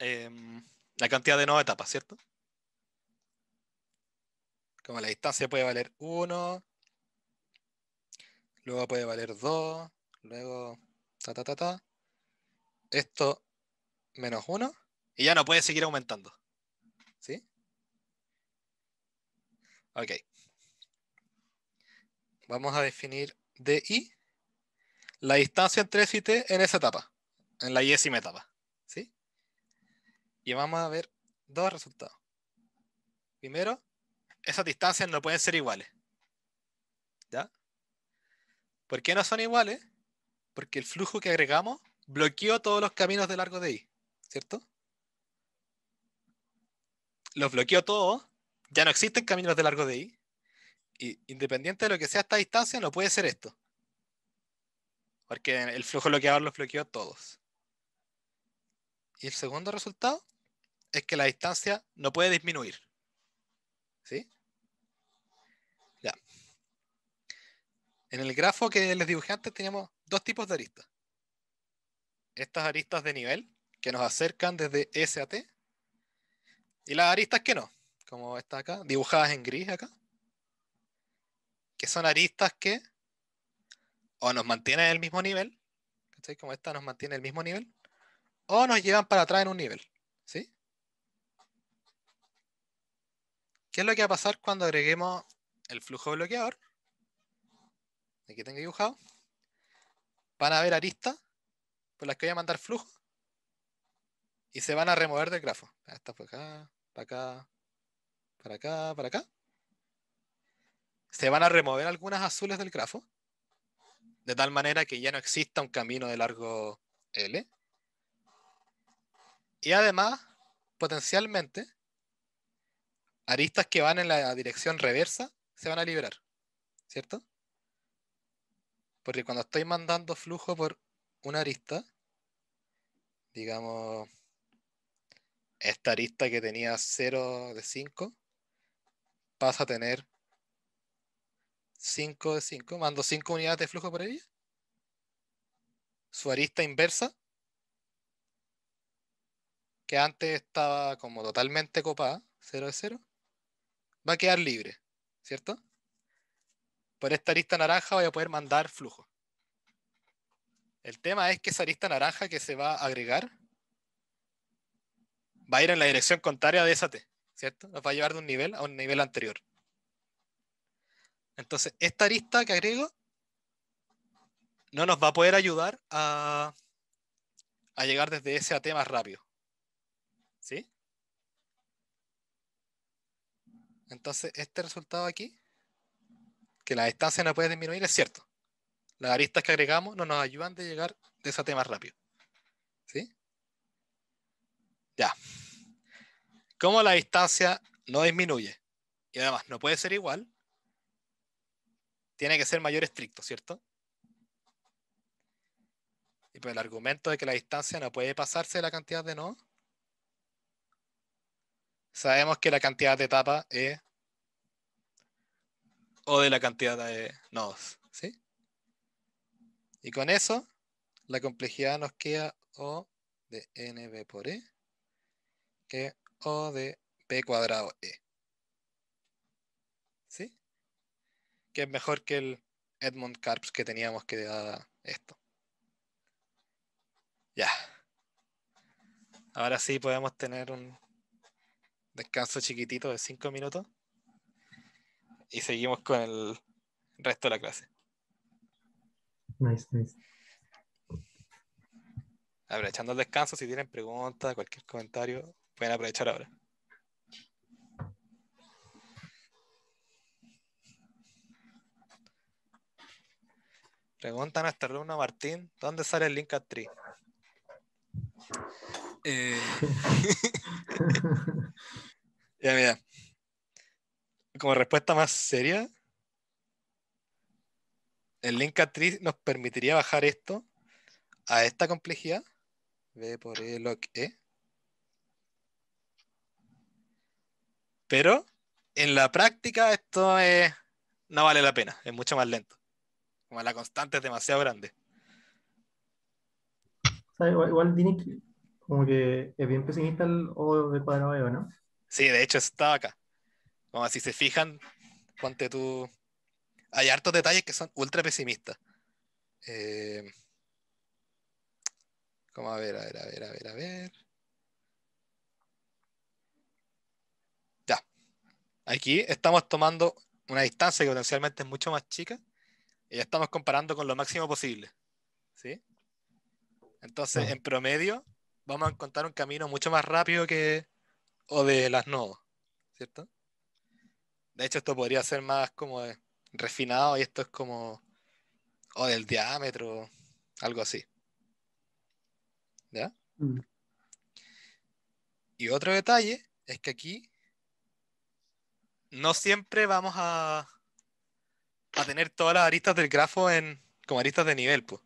em, la cantidad de nodos etapa, ¿cierto? Como la distancia puede valer 1, luego puede valer 2, luego ta ta ta ta, esto menos 1 y ya no puede seguir aumentando. ¿Sí? Ok. Vamos a definir DI, la distancia entre S y T en esa etapa, en la yésima etapa. ¿Sí? Y vamos a ver dos resultados. Primero, esas distancias no pueden ser iguales. ¿Ya? ¿Por qué no son iguales? Porque el flujo que agregamos bloqueó todos los caminos de largo de I, ¿cierto? Los bloqueó todos, ya no existen caminos de largo de I, y independiente de lo que sea esta distancia, no puede ser esto. Porque el flujo bloqueador los bloqueó todos. Y el segundo resultado es que la distancia no puede disminuir. ¿Sí? Ya. En el grafo que les dibujé antes teníamos dos tipos de aristas estas aristas de nivel que nos acercan desde S a T y las aristas que no, como esta acá, dibujadas en gris acá, que son aristas que o nos mantienen en el mismo nivel, como esta nos mantiene el mismo nivel, o nos llevan para atrás en un nivel. ¿sí? ¿Qué es lo que va a pasar cuando agreguemos el flujo bloqueador? Aquí tengo dibujado. Van a ver aristas por las que voy a mandar flujo. Y se van a remover del grafo. Ah, esta por acá, para acá, para acá, para acá. Se van a remover algunas azules del grafo. De tal manera que ya no exista un camino de largo L. Y además, potencialmente, aristas que van en la dirección reversa se van a liberar. ¿Cierto? Porque cuando estoy mandando flujo por una arista, digamos, esta arista que tenía 0 de 5, pasa a tener 5 de 5, mando 5 unidades de flujo por ella. Su arista inversa, que antes estaba como totalmente copada, 0 de 0, va a quedar libre, ¿cierto? Por esta arista naranja voy a poder mandar flujo. El tema es que esa arista naranja que se va a agregar va a ir en la dirección contraria de esa T, ¿cierto? Nos va a llevar de un nivel a un nivel anterior. Entonces, esta arista que agrego no nos va a poder ayudar a, llegar desde ese AT más rápido. ¿Sí? Entonces, este resultado aquí, que la distancia no puede disminuir, es cierto las aristas que agregamos no nos ayudan de llegar de ese tema rápido. ¿Sí? Ya. Como la distancia no disminuye y además no puede ser igual, tiene que ser mayor estricto, ¿cierto? Y pues el argumento de que la distancia no puede pasarse de la cantidad de nodos, sabemos que la cantidad de etapas es o de la cantidad de nodos, ¿sí? Y con eso, la complejidad nos queda O de NB por E, que O de b cuadrado E. ¿Sí? Que es mejor que el Edmund Carps que teníamos que daba esto. Ya. Ahora sí podemos tener un descanso chiquitito de 5 minutos. Y seguimos con el resto de la clase. Aprovechando el descanso, si tienen preguntas, cualquier comentario, pueden aprovechar ahora. Preguntan a nuestro alumno Martín, ¿dónde sale el link a Tree? Eh. <laughs> ya, mira. Como respuesta más seria, ¿El link actriz nos permitiría bajar esto a esta complejidad? B por E log E. Pero en la práctica esto es, no vale la pena, es mucho más lento. Como la constante es demasiado grande. igual, tiene como que es bien pesimista el O de cuadrado e, ¿no? Sí, de hecho estaba acá. Como si se fijan, ponte tú hay hartos detalles que son ultra pesimistas. Eh, como a ver, a ver, a ver, a ver, a ver. Ya. Aquí estamos tomando una distancia que potencialmente es mucho más chica y ya estamos comparando con lo máximo posible. ¿Sí? Entonces, en promedio, vamos a encontrar un camino mucho más rápido que o de las nodos ¿cierto? De hecho, esto podría ser más como de refinado y esto es como, o del diámetro, algo así. ¿Ya? Mm. Y otro detalle es que aquí no siempre vamos a, a tener todas las aristas del grafo en, como aristas de nivel, pues,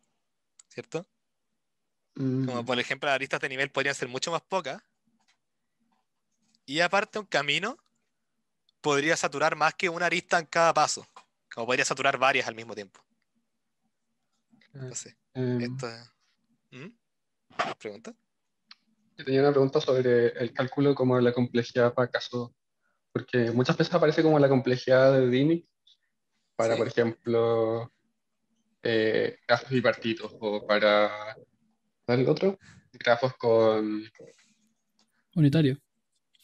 ¿cierto? Mm. Como por ejemplo las aristas de nivel podrían ser mucho más pocas. Y aparte un camino podría saturar más que una arista en cada paso. Como podría saturar varias al mismo tiempo. Ah, no sé. Em, esto, ¿Mm? ¿Pregunta? Yo tenía una pregunta sobre el cálculo como la complejidad para caso, porque muchas veces aparece como la complejidad de Dini para, por ejemplo, eh, grafos bipartitos o para el otro, grafos con... Unitario.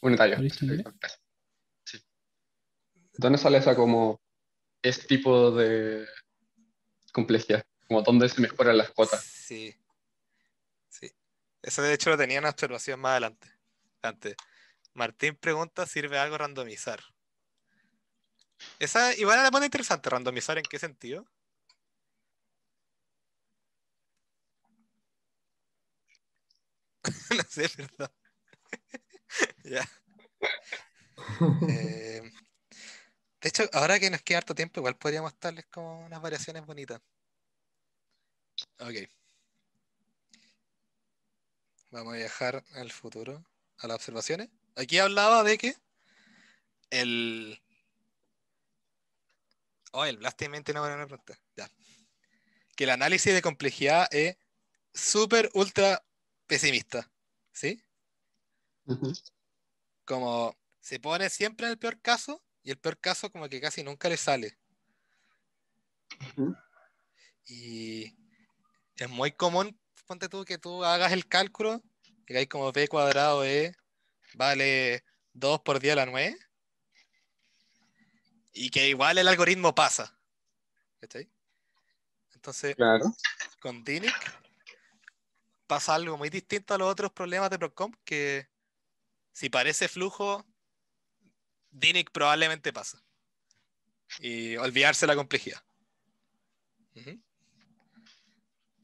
Unitario. ¿Unitario? Sí. ¿Dónde sale esa como este tipo de complejidad, como dónde se mejoran las cuotas. Sí. sí. Eso de hecho lo tenía en la observación más adelante. Antes. Martín pregunta, ¿sirve algo randomizar? Esa igual la pone interesante, randomizar en qué sentido? <laughs> no sé, verdad <laughs> ya. <laughs> eh, de hecho, ahora que nos queda harto tiempo, igual podríamos darles como unas variaciones bonitas. Ok. Vamos a viajar al futuro, a las observaciones. Aquí hablaba de que el... Oh, el no me una pregunta. Ya. Que el análisis de complejidad es súper, ultra pesimista. ¿Sí? Como se pone siempre en el peor caso y el peor caso, como que casi nunca le sale. Y es muy común, ponte tú, que tú hagas el cálculo, que hay como B cuadrado E vale 2 por 10 a la 9. Y que igual el algoritmo pasa. ahí? Entonces, claro. con Dinic pasa algo muy distinto a los otros problemas de Procomp, que si parece flujo, DINIC probablemente pasa. Y olvidarse la complejidad.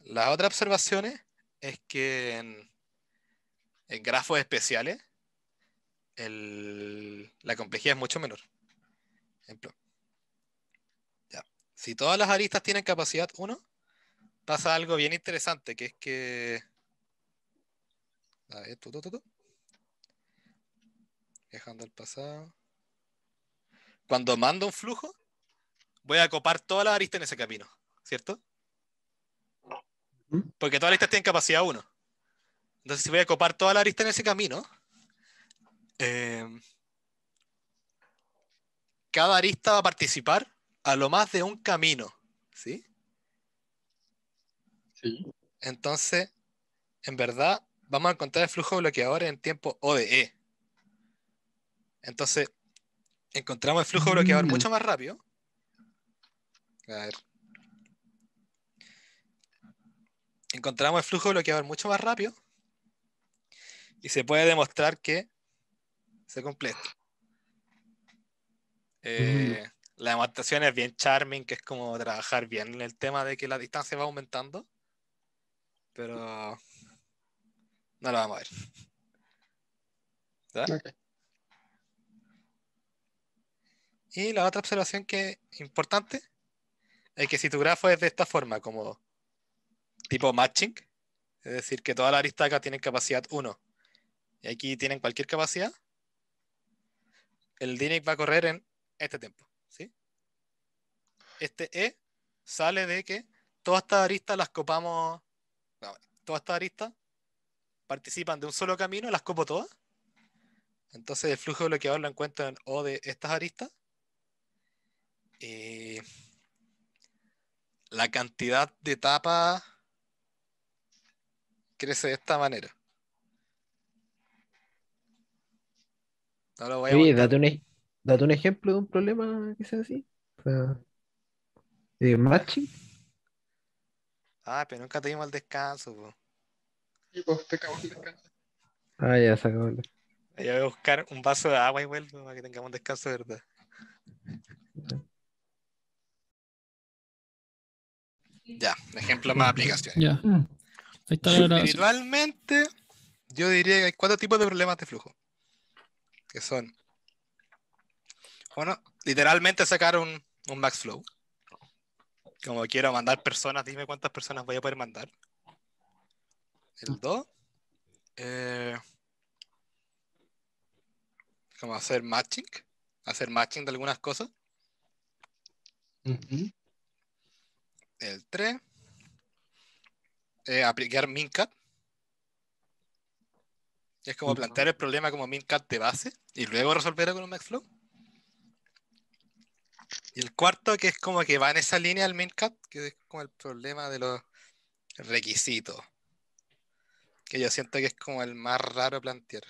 La otra observación es que en, grafos especiales la complejidad es mucho menor. Ejemplo. Ya. Si todas las aristas tienen capacidad 1, pasa algo bien interesante, que es que... A ver, dejando el pasado cuando mando un flujo, voy a copar todas las aristas en ese camino, ¿cierto? Porque todas las aristas tienen capacidad 1. Entonces, si voy a copar todas las aristas en ese camino, eh, cada arista va a participar a lo más de un camino, ¿sí? Sí. Entonces, en verdad, vamos a encontrar el flujo bloqueador en tiempo ODE. Entonces, encontramos el flujo bloqueador mm. mucho más rápido. A ver. Encontramos el flujo bloqueador mucho más rápido. Y se puede demostrar que se completa eh, mm. La demostración es bien charming, que es como trabajar bien en el tema de que la distancia va aumentando. Pero no lo vamos a ver. ¿Verdad? Y la otra observación que es importante es que si tu grafo es de esta forma, como tipo matching, es decir, que todas las aristas acá tienen capacidad 1 y aquí tienen cualquier capacidad, el DINIC va a correr en este tiempo. ¿sí? Este E sale de que todas estas aristas las copamos, todas estas aristas participan de un solo camino, las copo todas. Entonces el flujo bloqueador lo encuentro en O de estas aristas eh, la cantidad de tapas crece de esta manera. voy a date, un, ejemplo de un problema que sea así. matching. Ah, pero nunca te dimos el descanso. pues te descanso. Ah, ya se acabó. Ya voy a buscar un vaso de agua y vuelvo para que tengamos un descanso, ¿verdad? Ya, ejemplo más aplicaciones. Ya. Mm. yo diría que hay cuatro tipos de problemas de flujo. Que son, bueno, literalmente sacar un, un max flow. Como quiero mandar personas, dime cuántas personas voy a poder mandar. El 2. Mm. Eh, como hacer matching. Hacer matching de algunas cosas el 3. Eh, aplicar mincat. Es como plantear el problema como mincat de base y luego resolverlo con un maxflow. Y el cuarto, que es como que va en esa línea el mincat, que es como el problema de los requisitos. Que yo siento que es como el más raro plantear.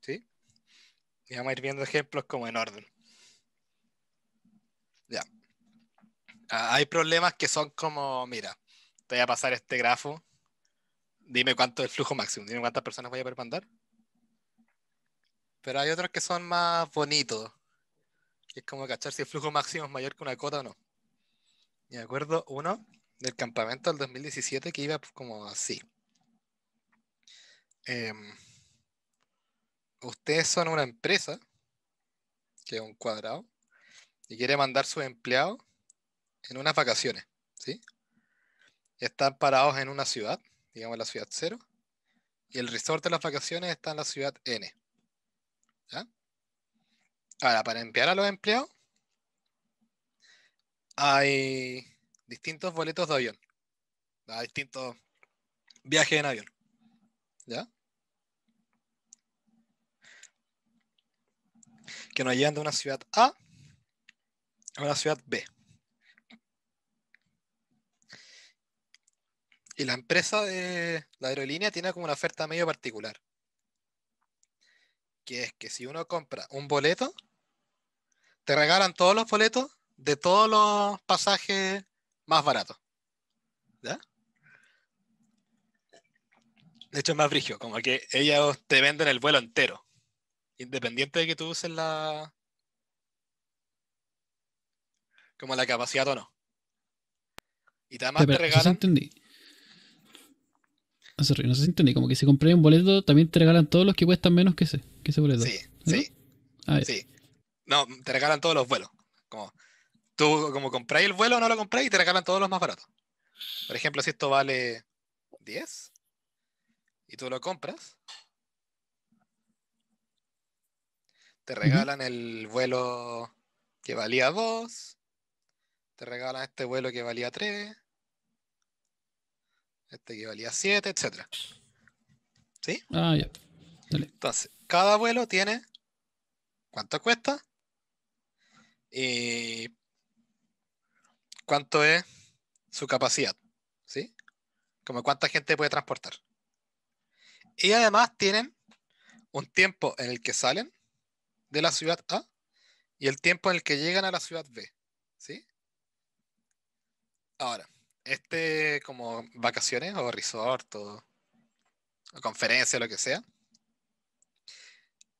¿Sí? Y vamos a ir viendo ejemplos como en orden. Ah, hay problemas que son como, mira, te voy a pasar este grafo. Dime cuánto es el flujo máximo, dime cuántas personas voy a poder mandar. Pero hay otros que son más bonitos. Que es como cachar si el flujo máximo es mayor que una cota o no. Me acuerdo uno del campamento del 2017 que iba como así. Em, ustedes son una empresa, que es un cuadrado, y quiere mandar sus empleados en unas vacaciones, ¿sí? Están parados en una ciudad, digamos la ciudad cero, y el resort de las vacaciones está en la ciudad N. Ahora, para enviar a los empleados, hay distintos boletos de avión, hay distintos viajes en avión. ¿Ya? Que nos llevan de una ciudad A a una ciudad B. Y la empresa de la aerolínea tiene como una oferta medio particular. Que es que si uno compra un boleto, te regalan todos los boletos de todos los pasajes más baratos. ¿Ya? De hecho, es más frigio como que ellos te venden el vuelo entero. Independiente de que tú uses la. Como la capacidad o no. Y además te regalan. Entendí no sé si entendí, como que si compré un boleto también te regalan todos los que cuestan menos que ese, que ese boleto. Sí, ah, sí. No, te regalan todos los vuelos. Como, tú como compráis el vuelo o no lo compráis y te regalan todos los más baratos. Por ejemplo, si esto vale 10 y tú lo compras, te regalan el vuelo que valía 2, te regalan este vuelo que valía 3 este equivalía valía 7, etc. ¿Sí? Ah, ya. Entonces, cada vuelo tiene cuánto cuesta y cuánto es su capacidad. ¿Sí? Como cuánta gente puede transportar. Y además tienen un tiempo en el que salen de la ciudad A y el tiempo en el que llegan a la ciudad B. ¿Sí? Ahora, este como vacaciones o resort o, conferencia, lo que sea,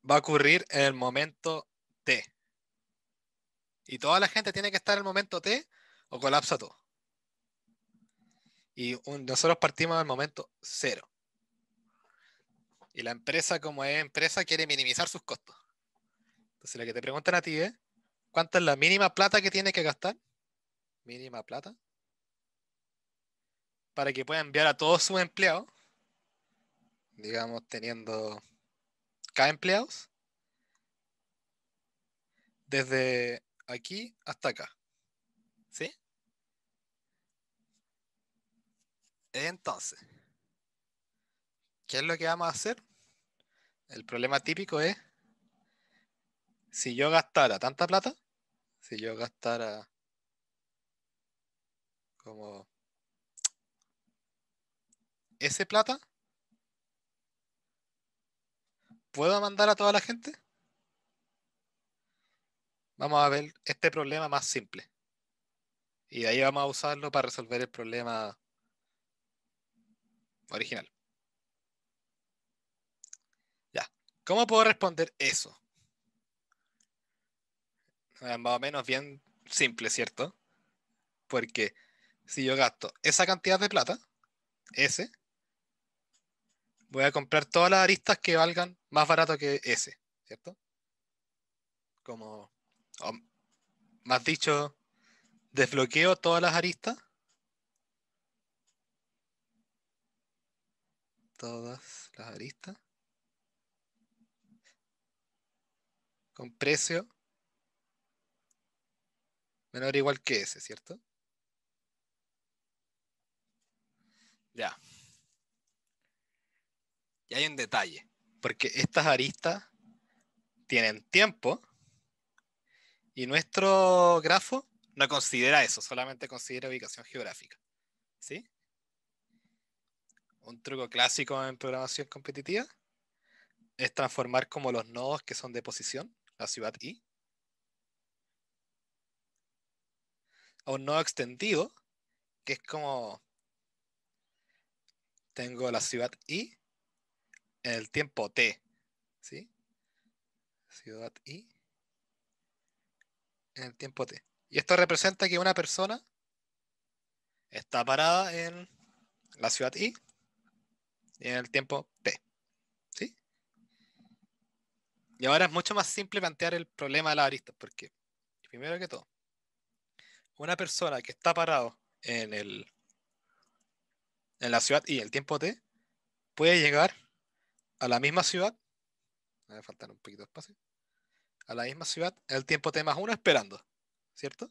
va a ocurrir en el momento T. Y toda la gente tiene que estar en el momento T o colapsa todo. Y nosotros partimos del momento cero. Y la empresa, como es empresa, quiere minimizar sus costos. Entonces, la que te preguntan a ti es, ¿cuánta es la mínima plata que tiene que gastar? Mínima plata para que pueda enviar a todos sus empleados, digamos teniendo K empleados, desde aquí hasta acá. ¿Sí? Entonces, ¿qué es lo que vamos a hacer? El problema típico es, si yo gastara tanta plata, si yo gastara como ¿Ese plata, ¿puedo mandar a toda la gente? Vamos a ver este problema más simple. Y ahí vamos a usarlo para resolver el problema original. Ya. ¿Cómo puedo responder eso? Eh, más o menos bien simple, ¿cierto? Porque si yo gasto esa cantidad de plata, Ese voy a comprar todas las aristas que valgan más barato que ese, ¿cierto? Como, más dicho, desbloqueo todas las aristas. Todas las aristas. Con precio menor o igual que ese, ¿cierto? Ya hay un detalle, porque estas aristas tienen tiempo y nuestro grafo no considera eso, solamente considera ubicación geográfica. Un truco clásico en programación competitiva es transformar como los nodos que son de posición, la ciudad I, a un nodo extendido, que es como tengo la ciudad I en el tiempo T. ¿Sí? Ciudad I. En el tiempo T. Y esto representa que una persona está parada en la ciudad I y en el tiempo T. ¿Sí? Y ahora es mucho más simple plantear el problema de la arista. porque primero que todo, una persona que está parado en el en la ciudad y el tiempo T puede llegar a la misma ciudad, me faltar un poquito de espacio, a la misma ciudad, el tiempo T más 1 esperando, ¿cierto?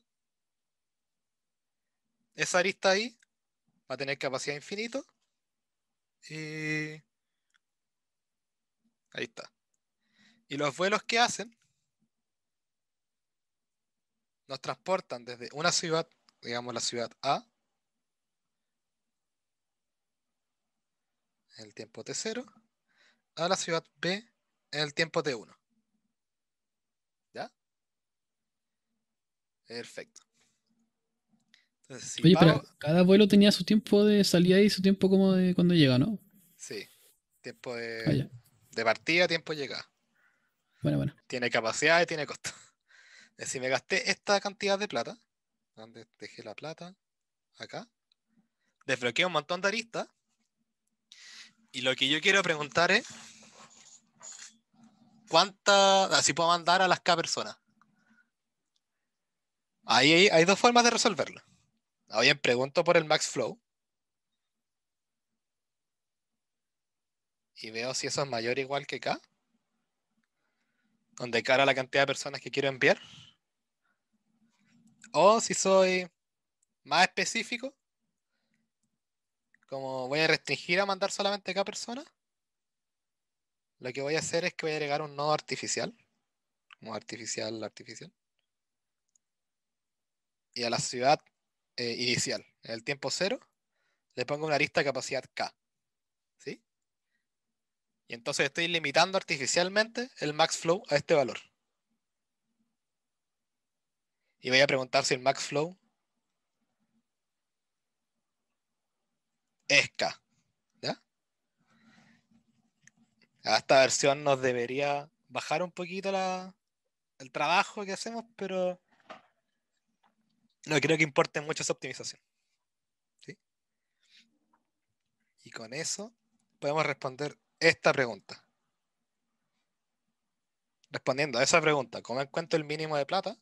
Esa arista ahí va a tener capacidad infinito y ahí está. Y los vuelos que hacen nos transportan desde una ciudad, digamos la ciudad A, el tiempo t cero a la ciudad B en el tiempo T1. ¿Ya? Perfecto. Oye, pero cada vuelo tenía su tiempo de salida y su tiempo como de cuando llega, ¿no? Sí. Tiempo de, ah, de partida, tiempo de llegada. Bueno, bueno. Tiene capacidad y tiene costo. <laughs> Eh, si me gasté esta cantidad de plata, donde dejé la plata, acá, desbloqueé un montón de aristas y lo que yo quiero preguntar es, ¿cuántas, así puedo mandar a las K personas? Ahí hay, dos formas de resolverlo. O bien pregunto por el max flow. Y veo si eso es mayor o igual que K. Donde cara la cantidad de personas que quiero enviar. O si soy más específico, como voy a restringir a mandar solamente a cada persona, lo que voy a hacer es que voy a agregar un nodo artificial, como artificial, artificial, y a la ciudad eh, inicial, en el tiempo cero, le pongo una arista de capacidad K. ¿Sí? Y entonces estoy limitando artificialmente el max flow a este valor. Y voy a preguntar si el max flow esta versión nos debería bajar un poquito el trabajo que hacemos, pero no creo que importe mucho esa optimización. Y con eso podemos responder esta pregunta. Respondiendo a esa pregunta, ¿cómo encuentro el mínimo de plata?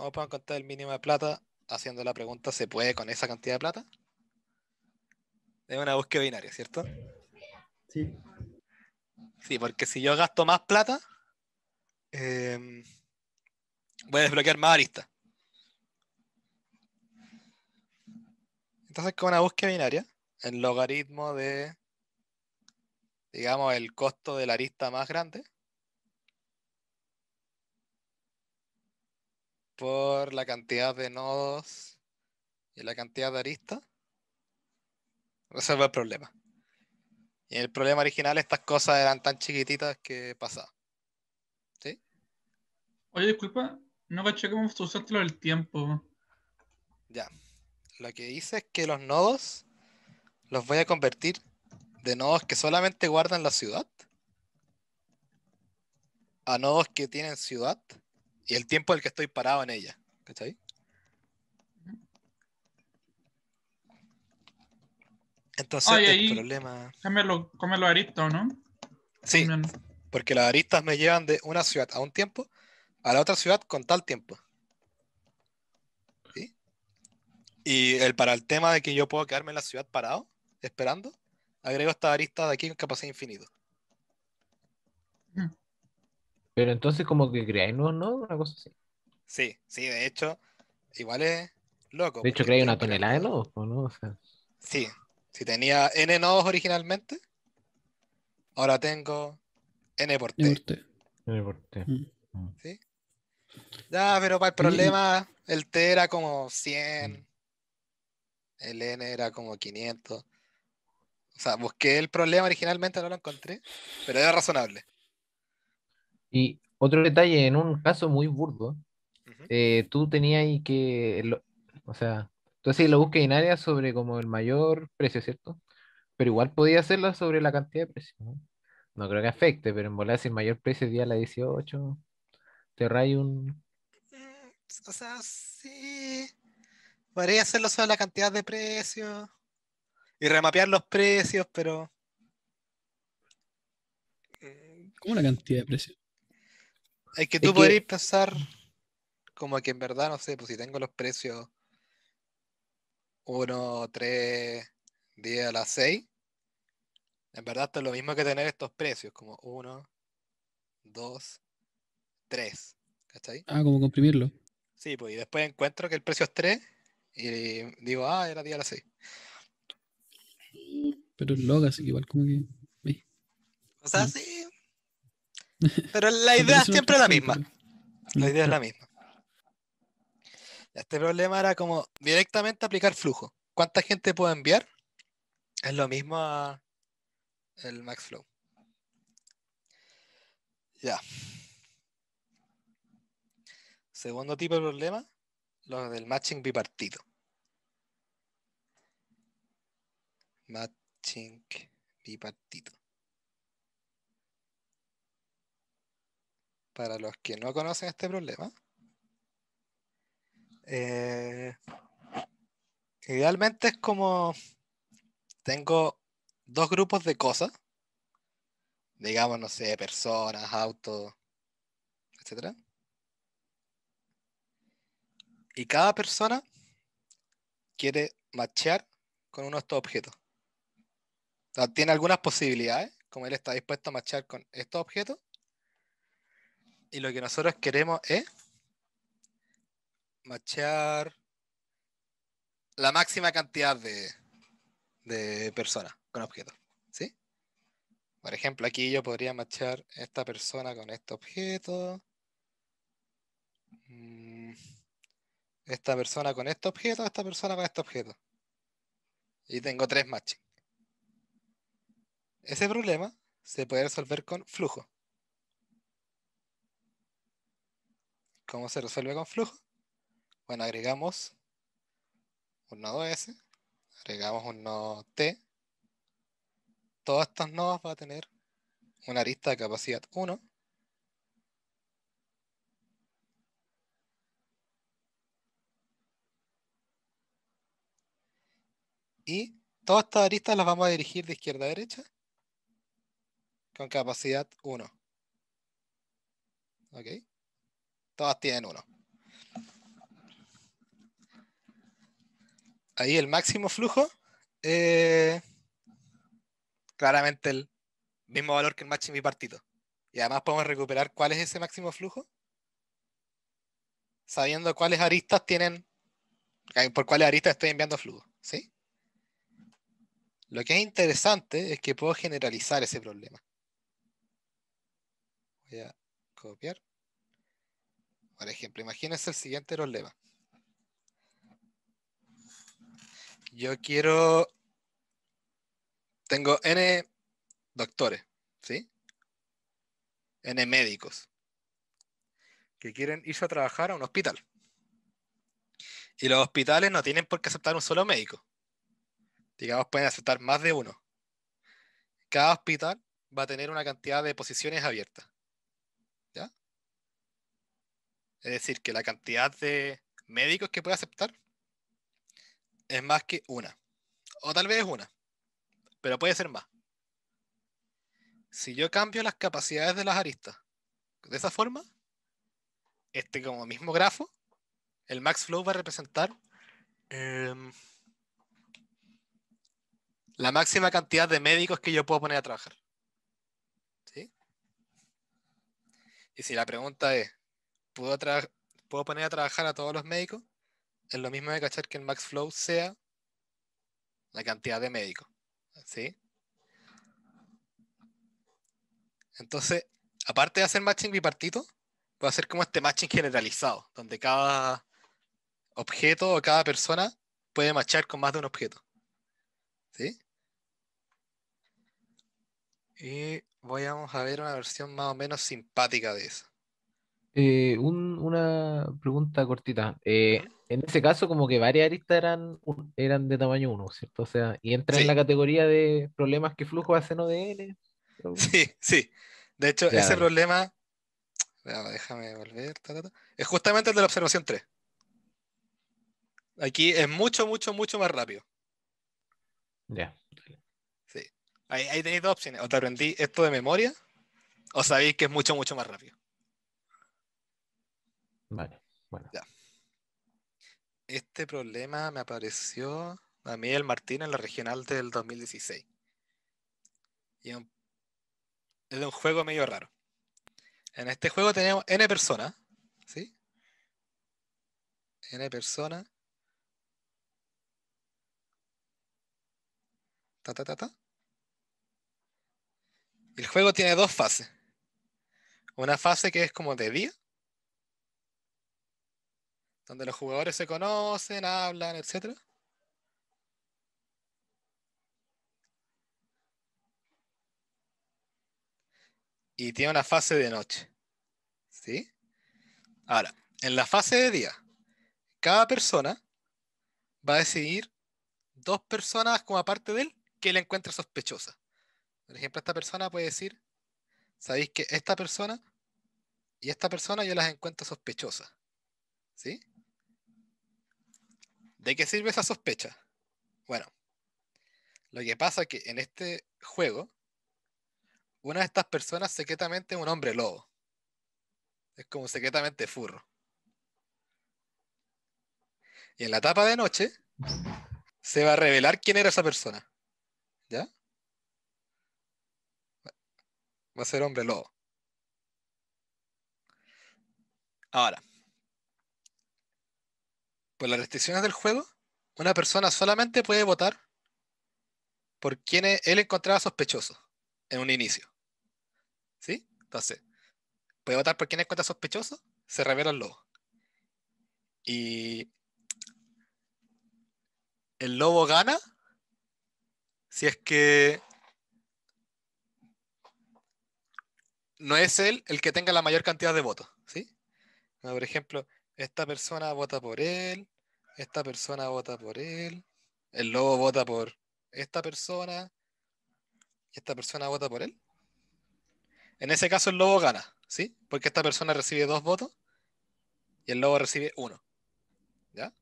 ¿Cómo puedo contar el mínimo de plata? Haciendo la pregunta, ¿se puede con esa cantidad de plata? Es una búsqueda binaria, ¿cierto? Sí. Sí, porque si yo gasto más plata, em, voy a desbloquear más aristas. Entonces, con una búsqueda binaria, el logaritmo de, digamos, el costo de la arista más grande por la cantidad de nodos y la cantidad de aristas, resuelve el problema. Y en el problema original estas cosas eran tan chiquititas que pasaba. ¿Sí? Oye, disculpa, no caché cómo usaste lo tiempo. Ya. Lo que hice es que los nodos los voy a convertir de nodos que solamente guardan la ciudad a nodos que tienen ciudad y el tiempo del el que estoy parado en ella. ¿Cachai? Entonces, el problema. Cámbialo, cómelo arista, ¿no? Sí, porque las aristas me llevan de una ciudad a un tiempo a la otra ciudad con tal tiempo. ¿Sí? Y el, para el tema de que yo puedo quedarme en la ciudad parado, esperando, agrego esta arista de aquí con capacidad infinito. Pero entonces como que creáis nuevos nodos, una cosa así. Sí, sí, de hecho, igual es loco. De hecho, creáis una tonelada de nodos, ¿no? Sí, si tenía N nodos originalmente, ahora tengo N por T. N por T. Mm. Mm. ¿Sí? Ya, pero para el problema, el T era como 100, mm. el N era como 500. O sea, busqué el problema originalmente, no lo encontré, pero era razonable. Y otro detalle, en un caso muy burdo, eh, tú tenías que, o sea, tú hacías lo buscas en área sobre como el mayor precio, ¿cierto? Pero igual podía hacerlo sobre la cantidad de precio. ¿no? creo que afecte, pero en volar el mayor precio es día la 18, te rayo un... Eh, o sea, sí. Podría hacerlo sobre la cantidad de precios y remapear los precios, pero... ¿Cómo la cantidad de precios? Es que tú podrías pensar como que en verdad, no sé, pues si tengo los precios 1, 3, 10 a las 6, en verdad esto es lo mismo que tener estos precios, como 1, 2, 3. ¿Cachai? Ah, como comprimirlo. Sí, pues y después encuentro que el precio es 3 y digo, ah, era 10 a las 6. Pero es loca, así que igual como que... O sea, mm. sí, pero la idea es siempre la misma. La idea es la misma. Este problema era como directamente aplicar flujo. ¿Cuánta gente puedo enviar? Es lo mismo el max flow. Ya. Segundo tipo de problema, Lo del matching bipartito Matching bipartito para los que no conocen este problema, eh, idealmente es como tengo dos grupos de cosas, digamos, no sé, personas, autos, etc. Y cada persona quiere marchar con uno de estos objetos. O sea, tiene algunas posibilidades, como él está dispuesto a marchar con estos objetos, y lo que nosotros queremos es machear la máxima cantidad de, personas con objetos. ¿sí? Por ejemplo, aquí yo podría machear esta persona con este objeto. Mm, esta persona con este objeto, esta persona con este objeto. Y tengo tres matching. Ese problema se puede resolver con flujo. ¿Cómo se resuelve con flujo? Bueno, agregamos un nodo S, agregamos un nodo T. Todos estos nodos van a tener una arista de capacidad 1. Y todas estas aristas las vamos a dirigir de izquierda a derecha con capacidad 1. ¿Ok? Todas tienen uno. Ahí el máximo flujo. Eh, claramente el mismo valor que el máximo bipartito. Y además podemos recuperar cuál es ese máximo flujo. Sabiendo cuáles aristas tienen, eh, por cuáles aristas estoy enviando flujo. ¿Sí? Lo que es interesante es que puedo generalizar ese problema. Voy a copiar. Por ejemplo, imagínense el siguiente problema. Yo quiero... Tengo N doctores, ¿sí? N médicos que quieren irse a trabajar a un hospital. Y los hospitales no tienen por qué aceptar un solo médico. Digamos, pueden aceptar más de uno. Cada hospital va a tener una cantidad de posiciones abiertas. ¿Ya? Es decir, que la cantidad de médicos que puede aceptar es más que una. O tal vez una. Pero puede ser más. Si yo cambio las capacidades de las aristas de esa forma, este como mismo grafo, el max flow va a representar em, la máxima cantidad de médicos que yo puedo poner a trabajar. ¿Sí? Y si la pregunta es, puedo, poner a trabajar a todos los médicos, es lo mismo de cachar que el max flow sea la cantidad de médicos. ¿Sí? Entonces, aparte de hacer matching bipartito, Puedo hacer como este matching generalizado, donde cada objeto o cada persona puede matchar con más de un objeto. ¿Sí? Y Voy a ver una versión más o menos simpática de eso. Eh, una pregunta cortita. Eh, en ese caso, como que varias aristas eran, eran de tamaño 1, ¿cierto? O sea, y entra en la categoría de problemas que flujo hace no N. Sí, sí. De hecho, ese problema, déjame volver, es justamente el de la observación 3. Aquí es mucho, mucho, mucho más rápido. Ya. Sí. ahí tenéis dos opciones. O te aprendí esto de memoria, o sabéis que es mucho, mucho más rápido bueno. Este problema me apareció a el Martín en la regional del 2016. Y es de un juego medio raro. En este juego tenemos N personas, ¿sí? N personas. Ta, ta, El juego tiene dos fases. Una fase que es como de día donde los jugadores se conocen, hablan, etc Y tiene una fase de noche. ¿Sí? Ahora, en la fase de día, cada persona va a decidir dos personas como aparte de él que le encuentra sospechosa. Por ejemplo, esta persona puede decir, sabéis que esta persona y esta persona yo las encuentro sospechosas. ¿Sí? ¿De qué sirve esa sospecha? Bueno, lo que pasa es que en este juego, una de estas personas secretamente es un hombre lobo. Es como secretamente furro. Y en la etapa de noche se va a revelar quién era esa persona. ¿Ya? Va a ser hombre lobo. Ahora, por las restricciones del juego, una persona solamente puede votar por quien él encontraba sospechoso en un inicio. ¿Sí? Entonces, puede votar por quien encuentra sospechoso, se revela el lobo. Y el lobo gana si es que no es él el que tenga la mayor cantidad de votos. ¿sí? Por ejemplo, esta persona vota por él, esta persona vota por él, el lobo vota por esta persona y esta persona vota por él. En ese caso el lobo gana, ¿sí? Porque esta persona recibe dos votos y el lobo recibe uno. ¿Ya?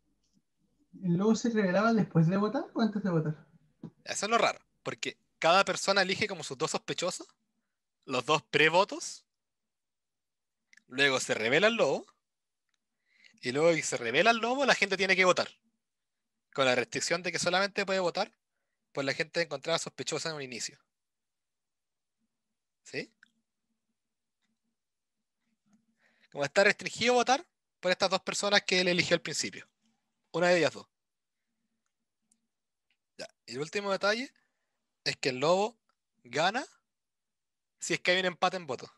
¿El lobo se revelaba después de votar o antes de votar? Eso es lo raro, porque cada persona elige como sus dos sospechosos, los dos pre-votos luego se revela el lobo y luego que se revela el lobo la gente tiene que votar. Con la restricción de que solamente puede votar por pues la gente encontrada sospechosa en un inicio. ¿Sí? Como está restringido votar por estas dos personas que él eligió al principio. Una de ellas dos. Y el último detalle es que el lobo gana si es que hay un empate en voto.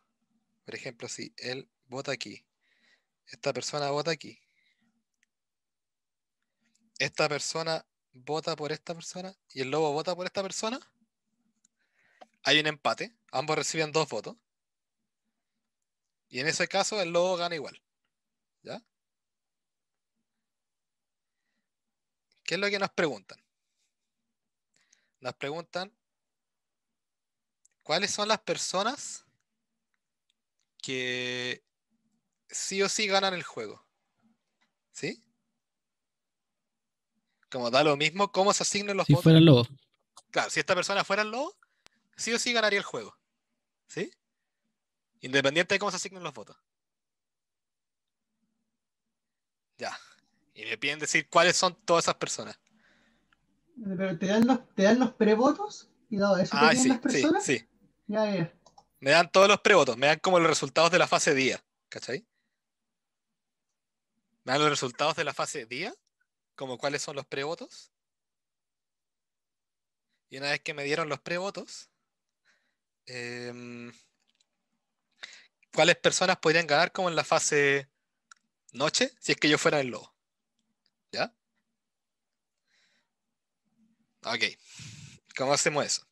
Por ejemplo, si él vota aquí esta persona vota aquí. Esta persona vota por esta persona y el lobo vota por esta persona. Hay un empate. Ambos reciben dos votos. Y en ese caso el lobo gana igual. ¿Ya? ¿Qué es lo que nos preguntan? Nos preguntan cuáles son las personas que sí o sí ganan el juego. ¿Sí? Como da lo mismo cómo se asignen los votos. Si fuera lobo. Claro, si esta persona fuera el lobo, sí o sí ganaría el juego. ¿Sí? Independiente de cómo se asignen los votos. Ya. Y me piden decir cuáles son todas esas personas. Pero te dan los, te dan prevotos y dado eso ah, sí, Sí, Ya, Me dan todos los prevotos, me dan como los resultados de la fase día. ¿Cachai? los resultados de la fase día? Como cuáles son los prevotos. Y una vez que me dieron los prevotos, em, ¿cuáles personas podrían ganar como en la fase noche si es que yo fuera el lobo? ¿Ya? Ok. ¿Cómo hacemos eso?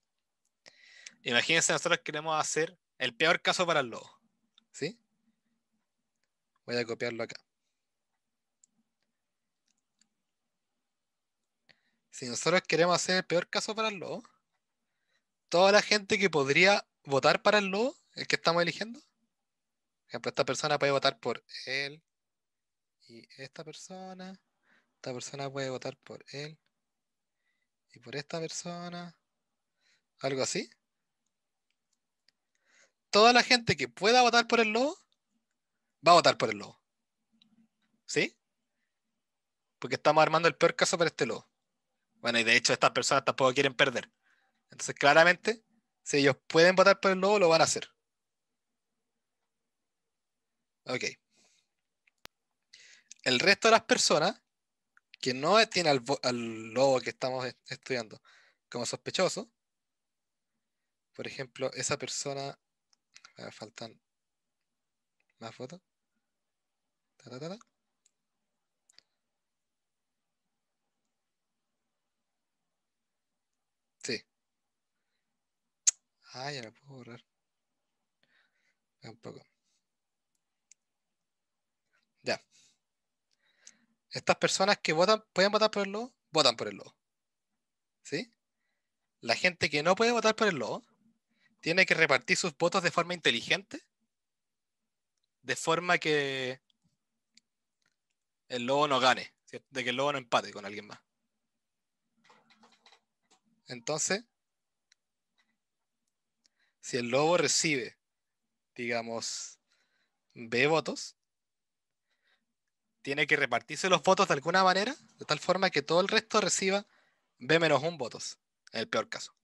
Imagínense, nosotros queremos hacer el peor caso para el lobo. ¿Sí? Voy a copiarlo acá. si nosotros queremos hacer el peor caso para el lobo, toda la gente que podría votar para el lobo, el que estamos eligiendo, por ejemplo, esta persona puede votar por él y esta persona, esta persona puede votar por él y por esta persona, algo así. Toda la gente que pueda votar por el lobo va a votar por el lobo. ¿Sí? Porque estamos armando el peor caso para este lobo. Bueno, y de hecho estas personas tampoco quieren perder. Entonces, claramente, si ellos pueden votar por el lobo, lo van a hacer. Ok. El resto de las personas que no tienen al, lobo que estamos estudiando como sospechoso, por ejemplo, esa persona, faltan más fotos. Ah, ya la puedo borrar. Un poco. Ya. Estas personas que votan, pueden votar por el lobo, votan por el lobo. ¿Sí? La gente que no puede votar por el lobo tiene que repartir sus votos de forma inteligente, de forma que el lobo no gane, de que el lobo no empate con alguien más. Entonces, si el lobo recibe, digamos, B votos, tiene que repartirse los votos de alguna manera, de tal forma que todo el resto reciba B menos un votos, en el peor caso.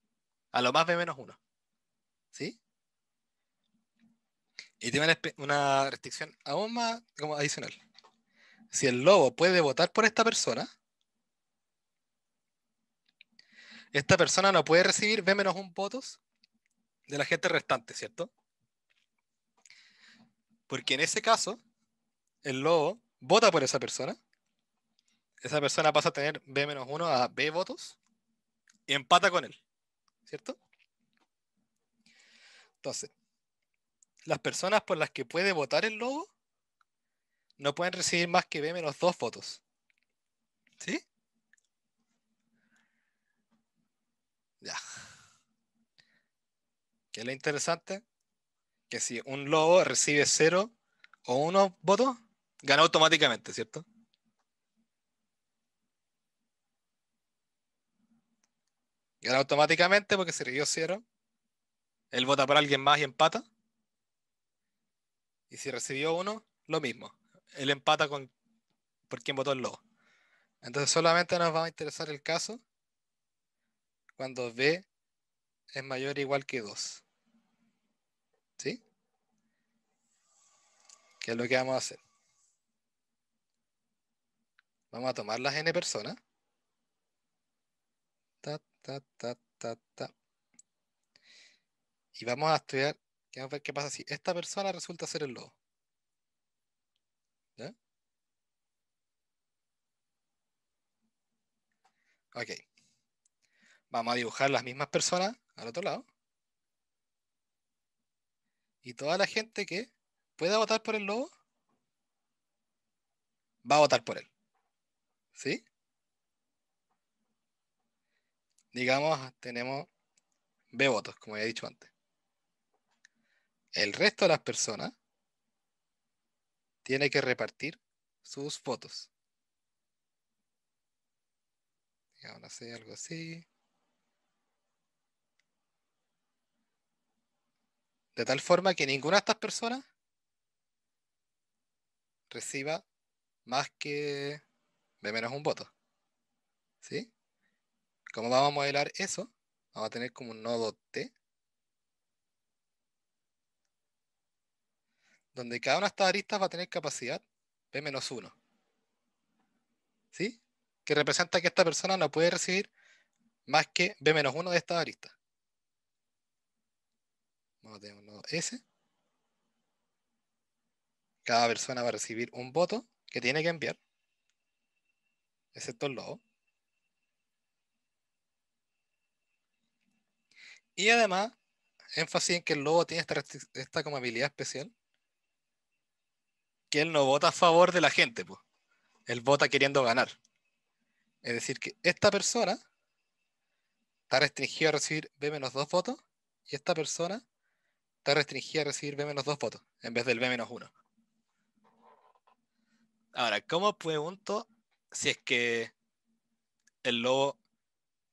A lo más B menos uno. ¿Sí? Y tiene una restricción aún más como adicional. Si el lobo puede votar por esta persona, esta persona no puede recibir B menos un votos de la gente restante, ¿cierto? Porque en ese caso, el lobo vota por esa persona. Esa persona pasa a tener B-1 a B votos y empata con él, ¿cierto? Entonces, las personas por las que puede votar el lobo no pueden recibir más que B-2 votos. ¿Sí? Ya que es lo interesante, que si un lobo recibe cero o uno votos, gana automáticamente, ¿cierto? Gana automáticamente porque si recibió cero. Él vota por alguien más y empata. Y si recibió uno, lo mismo. Él empata con por quien votó el lobo. Entonces solamente nos va a interesar el caso cuando B es mayor o igual que 2. ¿Sí? ¿Qué es lo que vamos a hacer? Vamos a tomar las n personas. Ta, ta, Y vamos a estudiar, vamos a ver qué pasa si esta persona resulta ser el lobo. ¿Ya? Ok. Vamos a dibujar las mismas personas al otro lado. Y toda la gente que pueda votar por el lobo va a votar por él. ¿Sí? Digamos, tenemos B votos, como ya he dicho antes. El resto de las personas tiene que repartir sus votos. Digamos, sé, algo así. De tal forma que ninguna de estas personas reciba más que b menos un voto. ¿Sí? ¿Cómo vamos a modelar eso? Vamos a tener como un nodo T. Donde cada una de estas aristas va a tener capacidad menos 1 ¿Sí? Que representa que esta persona no puede recibir más que B-1 de estas aristas tener un nodo S. Cada persona va a recibir un voto que tiene que enviar, excepto el lobo. Y además, énfasis en que el lobo tiene esta, esta como habilidad especial, que él no vota a favor de la gente, pues. él vota queriendo ganar. Es decir, que esta persona está restringida a recibir B menos dos votos y esta persona está restringida a recibir B-2 fotos en vez del B-1. Ahora, ¿cómo pregunto si es que el lobo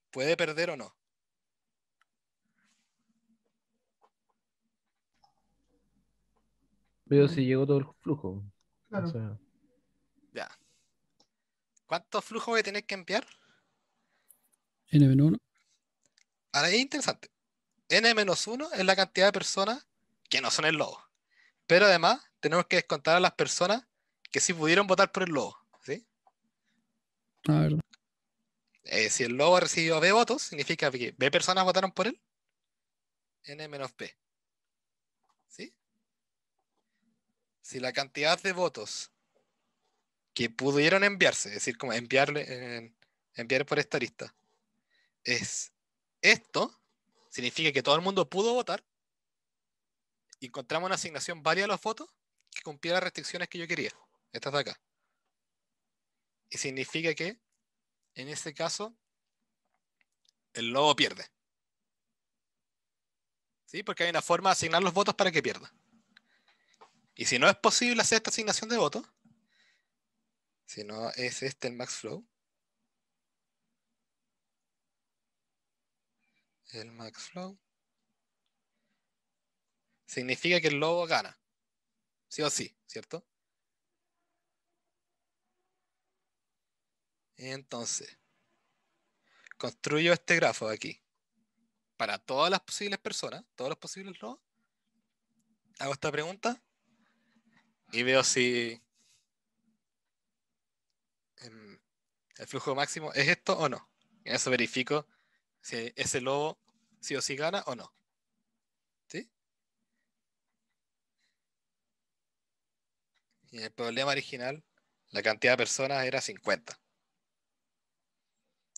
puede perder o no? Veo mm. si llegó todo el flujo. Ya. ¿Cuántos flujos voy a tener que enviar? n 1 Ahora es interesante. N-1 es la cantidad de personas que no son el lobo. Pero además tenemos que descontar a las personas que sí pudieron votar por el lobo. ¿sí? A eh, si el lobo recibió B votos, significa que B personas votaron por él. N menos B. ¿Sí? Si la cantidad de votos que pudieron enviarse, es decir, como enviarle, enviar por esta lista, es esto, significa que todo el mundo pudo votar y encontramos una asignación válida a los votos que cumpliera las restricciones que yo quería. Estas de acá. Y significa que, en este caso, el lobo pierde. ¿Sí? Porque hay una forma de asignar los votos para que pierda. Y si no es posible hacer esta asignación de votos, si no es este el max flow, el max flow, significa que el lobo gana. Sí o sí, ¿cierto? Entonces, construyo este grafo aquí. Para todas las posibles personas, todos los posibles lobos, hago esta pregunta y veo si el flujo máximo es esto o no. En eso verifico si ese lobo sí o sí gana o no. ¿Sí? Y el problema original, la cantidad de personas era 50.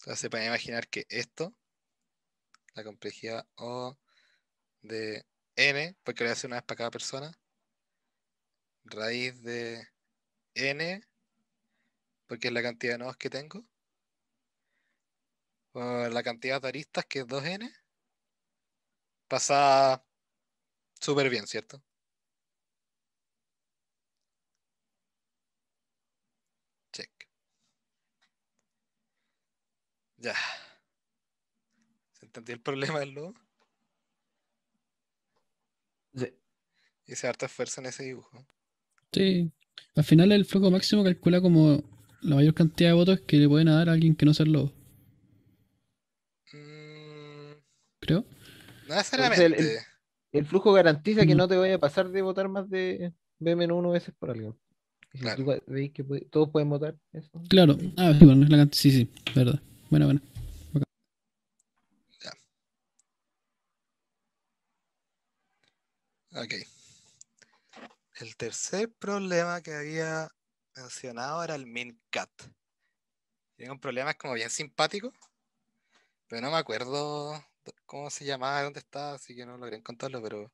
Entonces se puede imaginar que esto, la complejidad O de n, porque lo voy a hacer una vez para cada persona, raíz de n, porque es la cantidad de nodos que tengo, Ah, la cantidad de aristas que es 2n, pasa súper bien, ¿cierto? Check. Ya. ¿Se entendió el problema del lobo? Sí. Hice harta fuerza en ese dibujo. Sí. Al final el flujo máximo calcula como la mayor cantidad de votos que le pueden dar a alguien que no sea el lobo. creo. No El, flujo garantiza que mm. no te vaya a pasar de votar más de B-1 veces por algo claro. todos pueden votar Claro, ah, sí, bueno, sí, verdad. Bueno, bueno. Ok. El tercer problema que había mencionado era el MinCat. Tiene un problema como bien simpático, pero no me acuerdo cómo se llamaba, dónde está? así que no logré encontrarlo, pero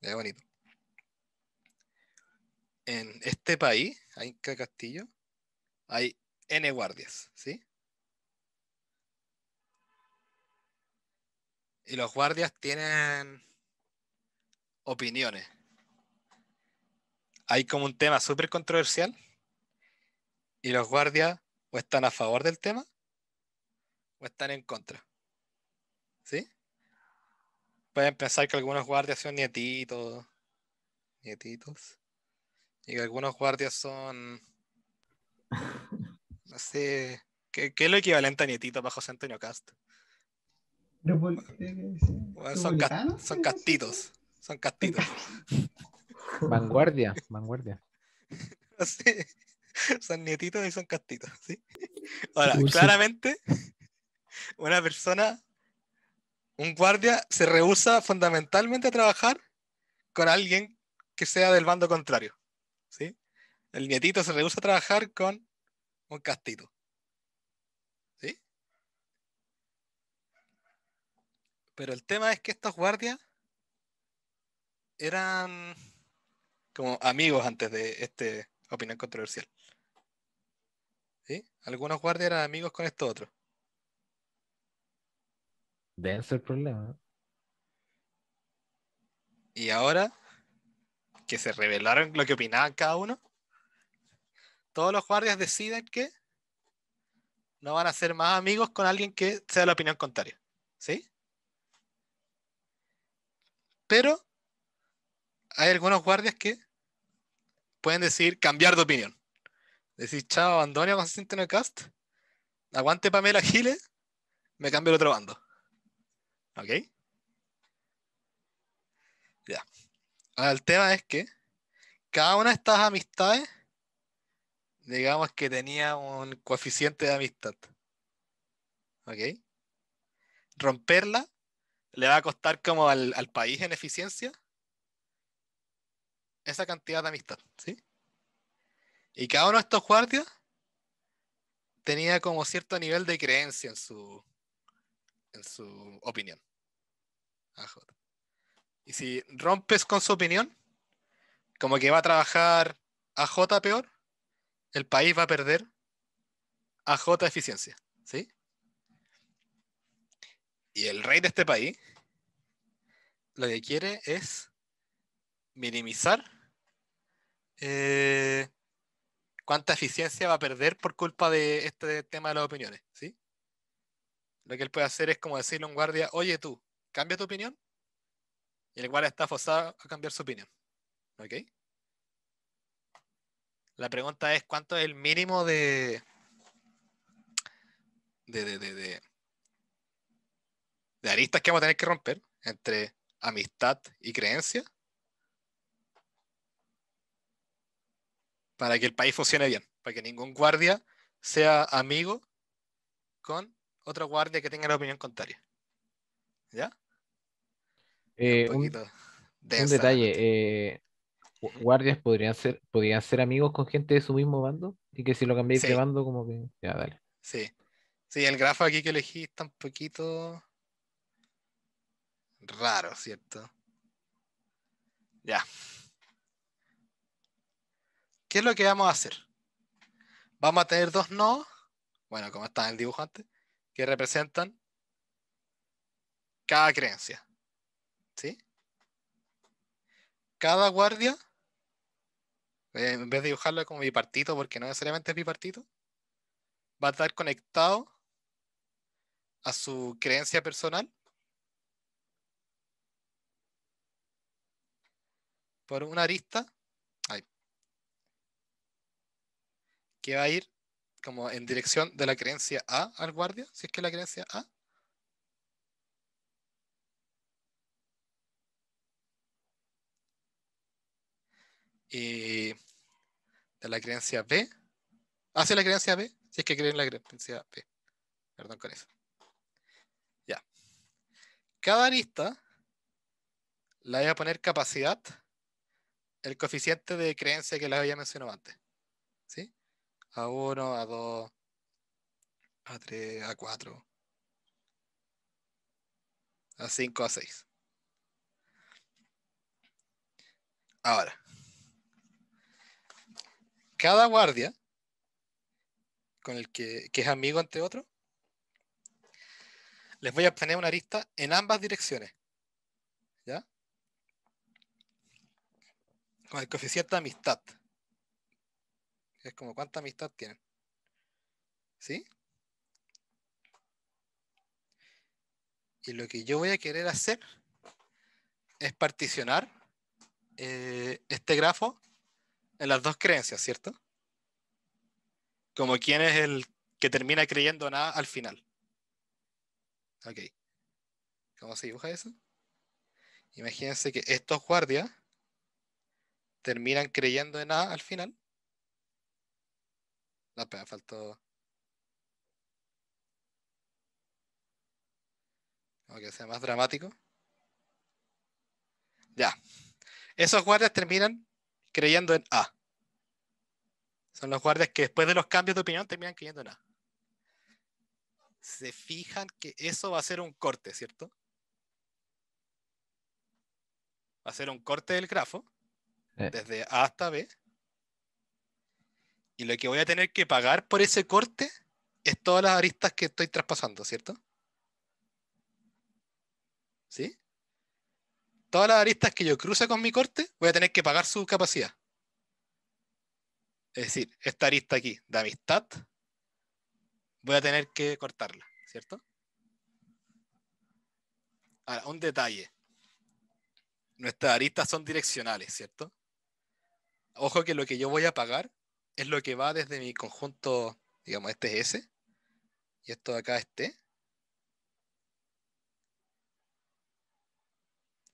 es bonito. En este país, hay Castillo, hay N guardias, ¿sí? Y los guardias tienen opiniones. Hay como un tema súper controversial y los guardias o están a favor del tema o están en contra. ¿Sí? Pueden pensar que algunos guardias son nietitos. Nietitos. Y que algunos guardias son. <laughs> No sé. ¿Qué, es lo equivalente a nietitos bajo José Antonio Cast? son, son castitos. Son castitos. <laughs> Vanguardia, vanguardia. <laughs> Son nietitos y son castitos, ¿sí? Ahora, claramente, una persona un guardia se rehúsa fundamentalmente a trabajar con alguien que sea del bando contrario. ¿sí? El nietito se rehúsa a trabajar con un castito. ¿sí? Pero el tema es que estos guardias eran como amigos antes de esta opinión controversial. ¿Sí? Algunos guardias eran amigos con estos otros. Deben el problema. Y ahora que se revelaron lo que opinaban cada uno, todos los guardias deciden que no van a ser más amigos con alguien que sea la opinión contraria. ¿Sí? Pero hay algunos guardias que pueden decir cambiar de opinión. Decir, chao, a consistente en el cast. Aguante Pamela Giles, me cambio el otro bando. ¿Ok? Ya. Ahora el tema es que cada una de estas amistades, digamos que tenía un coeficiente de amistad. ¿Ok? Romperla le va a costar como al, al país en eficiencia esa cantidad de amistad, ¿sí? Y cada uno de estos guardias tenía como cierto nivel de creencia en su, en su opinión. Y si rompes con su opinión, como que va a trabajar AJ peor, el país va a perder AJ eficiencia, ¿sí? Y el rey de este país lo que quiere es minimizar eh, cuánta eficiencia va a perder por culpa de este tema de las opiniones. Lo que él puede hacer es como decirle a un guardia, oye tú, cambia tu opinión. Y el guardia está forzado a cambiar su opinión. ¿Ok? La pregunta es, ¿cuánto es el mínimo de, de, de, de, de aristas que vamos a tener que romper entre amistad y creencia? para que el país funcione bien, para que ningún guardia sea amigo con otro guardia que tenga la opinión contraria. ¿Ya? Eh, un, detalle. Eh, guardias podrían ser, podrían ser amigos con gente de su mismo bando y que si lo cambiáis de bando, como que. Ya, dale. Sí. Sí, el grafo aquí que elegí está un poquito raro, ¿cierto? Ya. ¿Qué es lo que vamos a hacer? Vamos a tener dos nodos. Bueno, como está en el dibujante que representan cada creencia. ¿Sí? Cada guardia, eh, en vez de dibujarlo como bipartito, porque no necesariamente es bipartito, va a estar conectado a su creencia personal por una arista que va a ir como en dirección de la creencia A al guardia, si es que la creencia A. Y de la creencia B hacia ah, la creencia B, si es que creen la creencia B. Perdón con eso. Ya. Cada arista la voy a poner capacidad, el coeficiente de creencia que les había mencionado antes a 1, a 2, a 3, a 4, a 5, a 6. Ahora, cada guardia con el que, que es amigo ante otro, les voy a obtener una arista en ambas direcciones. ¿Ya? Con el coeficiente de amistad. Es como cuánta amistad tienen. ¿Sí? Y lo que yo voy a querer hacer es particionar eh, este grafo en las dos creencias, ¿cierto? Como quién es el que termina creyendo nada al final. Ok. ¿Cómo se dibuja eso? Imagínense que estos guardias terminan creyendo en nada al final. No, pero faltó. aunque que sea más dramático. Ya. Esos guardias terminan creyendo en A. Son los guardias que después de los cambios de opinión terminan creyendo en A. Se fijan que eso va a ser un corte, ¿cierto? Va a ser un corte del grafo. Desde A hasta B. Y lo que voy a tener que pagar por ese corte es todas las aristas que estoy traspasando, ¿cierto? ¿Sí? Todas las aristas que yo cruce con mi corte, voy a tener que pagar su capacidad. Es decir, esta arista aquí de amistad, voy a tener que cortarla, ¿cierto? Ahora, un detalle. Nuestras aristas son direccionales, ¿cierto? Ojo que lo que yo voy a pagar es lo que va desde mi conjunto, digamos, este es S, y esto de acá es T.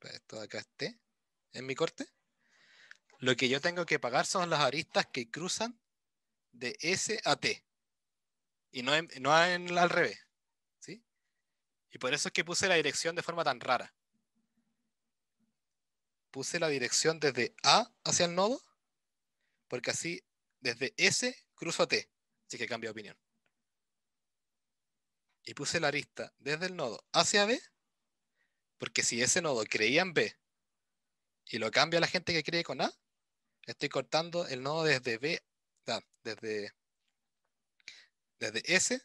Esto de acá es T, en mi corte. Lo que yo tengo que pagar son las aristas que cruzan de S a T. Y no, en, no en, al revés. ¿sí? Y por eso es que puse la dirección de forma tan rara. Puse la dirección desde A hacia el nodo, porque así desde S cruzo a T, así que cambio de opinión. Y puse la arista desde el nodo hacia B, porque si ese nodo creía en B y lo cambia la gente que cree con A, estoy cortando el nodo desde B, desde, desde S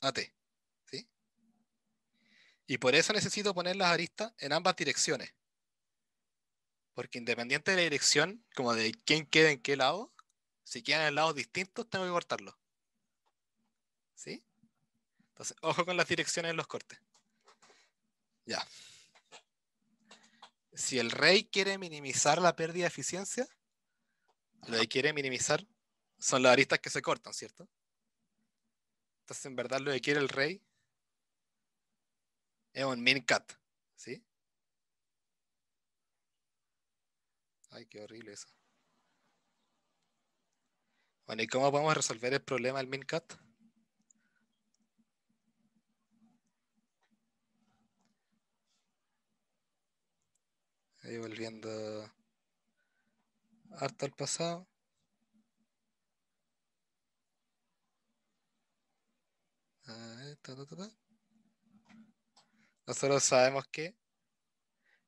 a T. ¿sí? Y por eso necesito poner las aristas en ambas direcciones. Porque independiente de la dirección, como de quién queda en qué lado, si quedan en lados distintos, tengo que cortarlo, ¿Sí? Entonces, ojo con las direcciones de los cortes. Ya. Si el rey quiere minimizar la pérdida de eficiencia, lo que quiere minimizar son las aristas que se cortan, ¿cierto? Entonces, en verdad, lo que quiere el rey es un min cut, ¿sí? Ay, qué horrible eso. Bueno, ¿y cómo podemos resolver el problema del mincat? Ahí volviendo harto al pasado. Nosotros sabemos que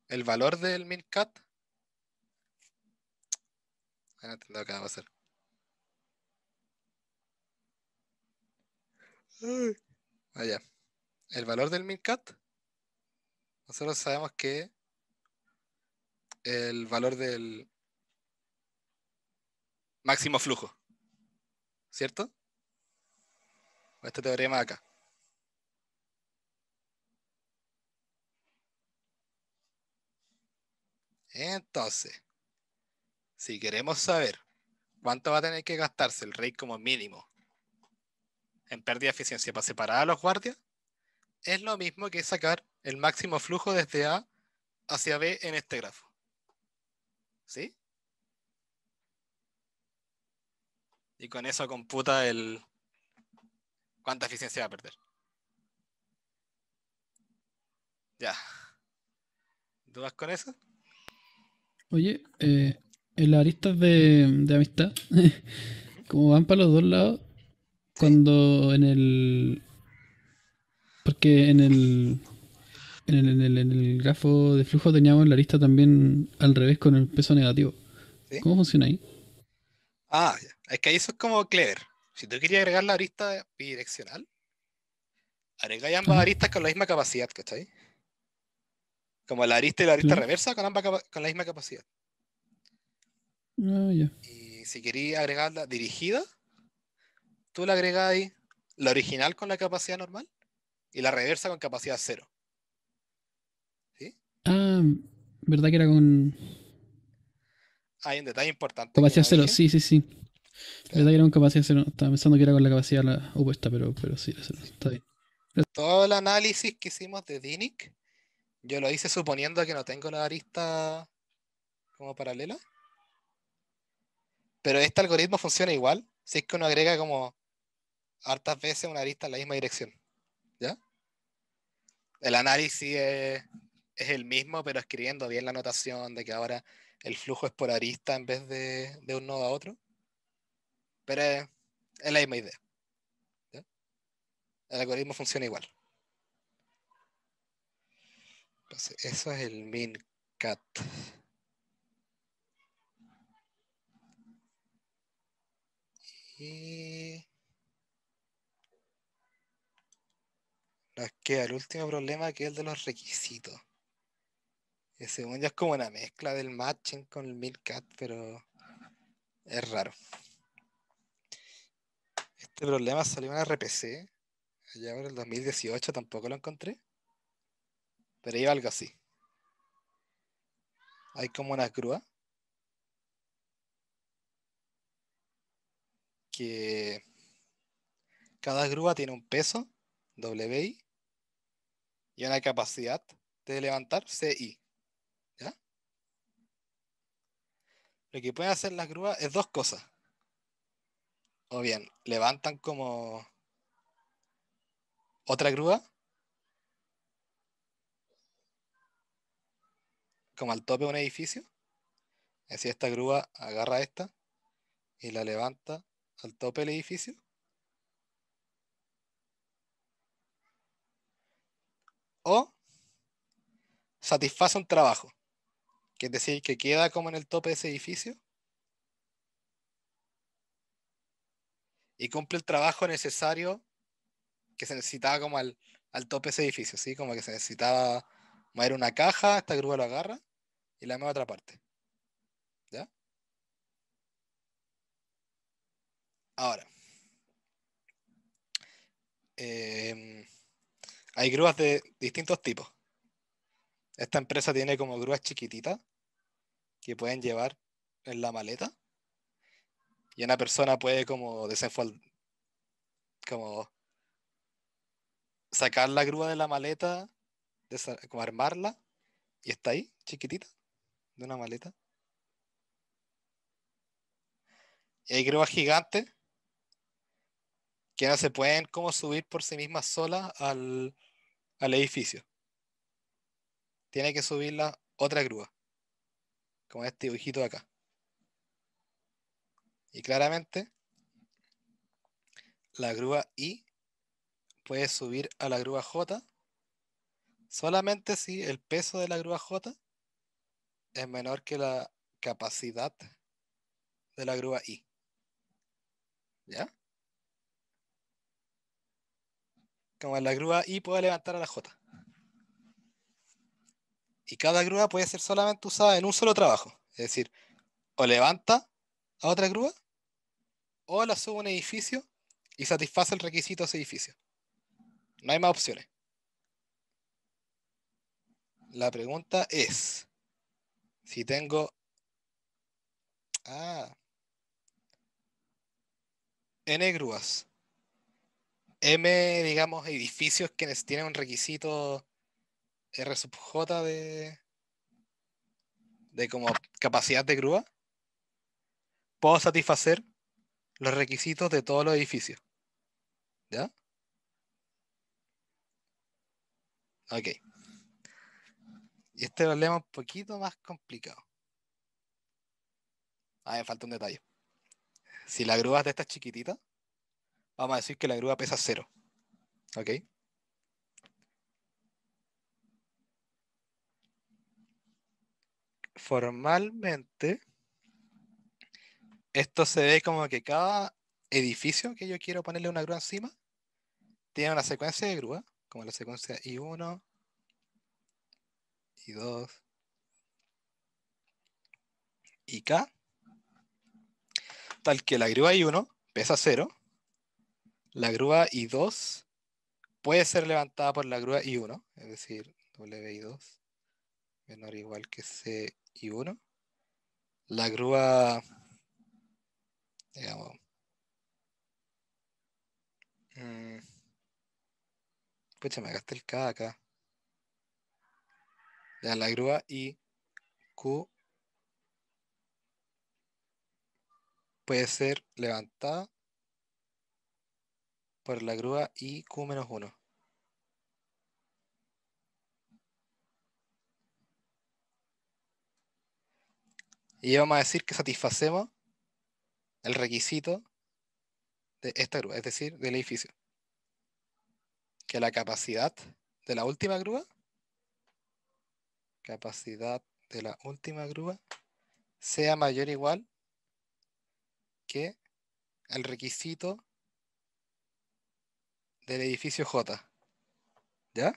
el valor del mincat. Bueno, lo que va a hacer Allá. Ah, el valor del Mincat. Nosotros sabemos que el valor del máximo flujo. ¿Cierto? Este teorema de acá. Entonces, si queremos saber cuánto va a tener que gastarse el rey como mínimo en pérdida de eficiencia para separar a los guardias es lo mismo que sacar el máximo flujo desde A hacia B en este grafo. ¿Sí? Y con eso computa el cuánta eficiencia va a perder. Ya. ¿Dudas con eso? Oye, en eh, las aristas de, de amistad, <laughs> como van para los dos lados, cuando en el. Porque en el, en el. grafo de flujo teníamos la arista también al revés con el peso negativo. ¿Cómo funciona ahí? Ah, es que ahí eso es como clever. Si tú querías agregar la arista bidireccional, agregáis ambas aristas con la misma capacidad, ahí, Como la arista y la arista reversa con con la misma capacidad. Ah, ya. Y si quería agregarla dirigida, tú le agregáis la original con la capacidad normal y la reversa con capacidad cero. ¿Sí? Ah, ¿verdad que era con...? Hay un detalle importante. Capacidad cero, sí, sí, sí. ¿Verdad que era con capacidad cero? Estaba pensando que era con la capacidad opuesta, pero, pero sí, está bien. Todo el análisis que hicimos de Dinic, yo lo hice suponiendo que no tengo la arista como paralela. Pero este algoritmo funciona igual. Si es que uno agrega como hartas veces una arista en la misma dirección. ¿Ya? El análisis es, el mismo, pero escribiendo bien la notación de que ahora el flujo es por arista en vez de, un nodo a otro. Pero es, la misma idea. El algoritmo funciona igual. eso es el mincat. Y... Nos queda el último problema que es el de los requisitos. Ese según es como una mezcla del matching con el Milcat, pero es raro. Este problema salió en RPC, allá en el 2018 tampoco lo encontré, pero iba algo así. Hay como una grúa que cada grúa tiene un peso, WI, y una capacidad de levantar CI. Lo que pueden hacer las grúas es dos cosas. O bien, levantan como otra grúa, como al tope de un edificio. Así esta grúa agarra esta y la levanta al tope del edificio. o satisface un trabajo, que es decir, que queda como en el tope de ese edificio y cumple el trabajo necesario que se necesitaba como al, tope de ese edificio, ¿sí? Como que se necesitaba mover una caja, esta grúa lo agarra y la mueve a otra parte. ¿Ya? Ahora. Em, hay grúas de distintos tipos. Esta empresa tiene como grúas chiquititas que pueden llevar en la maleta y una persona puede como desenfold como sacar la grúa de la maleta, como armarla y está ahí, chiquitita, de una maleta. Y hay grúas gigantes que no se pueden como subir por sí mismas solas al, al edificio. Tiene que subirla otra grúa, como este dibujito de acá. Y claramente, la grúa I puede subir a la grúa J solamente si el peso de la grúa J es menor que la capacidad de la grúa I. ¿Ya? como en la grúa y puede levantar a la J. Y cada grúa puede ser solamente usada en un solo trabajo. Es decir, o levanta a otra grúa o la sube a un edificio y satisface el requisito de ese edificio. No hay más opciones. La pregunta es, si tengo... Ah. N grúas M, digamos, edificios que tienen un requisito R sub J de, de como capacidad de grúa, puedo satisfacer los requisitos de todos los edificios. ¿Ya? Ok. Y este problema es un poquito más complicado. Ah, me falta un detalle. Si la grúa es de estas chiquititas, vamos a decir que la grúa pesa cero. ¿Ok? Formalmente, esto se ve como que cada edificio que yo quiero ponerle una grúa encima tiene una secuencia de grúa, como la secuencia I1, I2, IK, tal que la grúa I1 pesa cero la grúa I2 puede ser levantada por la grúa I1, es decir, WI2 menor o igual que CI1. La grúa, digamos, Escucha, mm, me gasté el K acá. la grúa IQ puede ser levantada por la grúa y menos 1 Y vamos a decir que satisfacemos el requisito de esta grúa, es decir, del edificio. Que la capacidad de la última grúa, capacidad de la última grúa, sea mayor o igual que el requisito del edificio J. ¿Ya?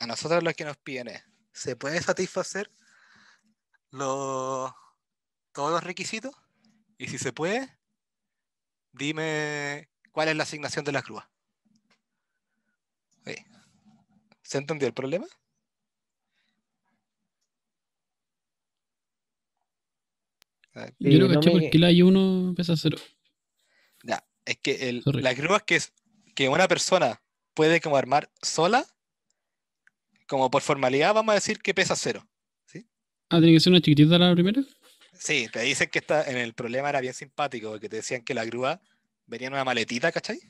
A nosotros lo que nos piden es, ¿se puede satisfacer los, todos los requisitos? Y si se puede, dime cuál es la asignación de la crúa? ¿Se entendió el problema? Yo creo eh, caché no la es que el, la grúa que, es, que una persona puede como armar sola, como por formalidad vamos a decir que pesa cero. Ah, tiene que ser una chiquitita la primera. Sí, te dicen que está, en el problema era bien simpático, porque te decían que la grúa venía en una maletita, ¿cachai?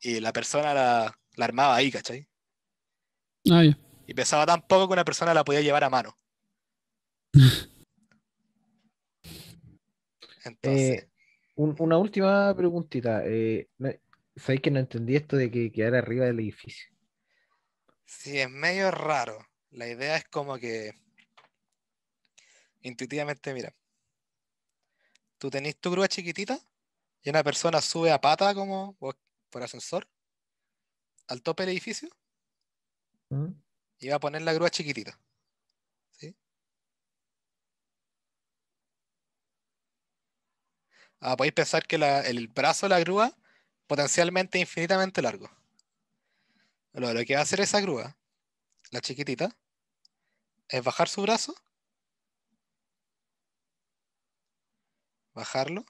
Y la persona la, armaba ahí, ¿cachai? Ah, ya. Y pesaba tan poco que una persona la podía llevar a mano. <laughs> Entonces. Eh, una última preguntita. Eh, ¿Sabéis que no entendí esto de que quedar arriba del edificio? Sí, es medio raro. La idea es como que intuitivamente, mira, tú tenés tu grúa chiquitita y una persona sube a pata como por ascensor al tope del edificio ¿Mm? y va a poner la grúa chiquitita. Ah, podéis pensar que el brazo de la grúa potencialmente infinitamente largo. Lo, que va a hacer esa grúa, la chiquitita, es bajar su brazo, bajarlo,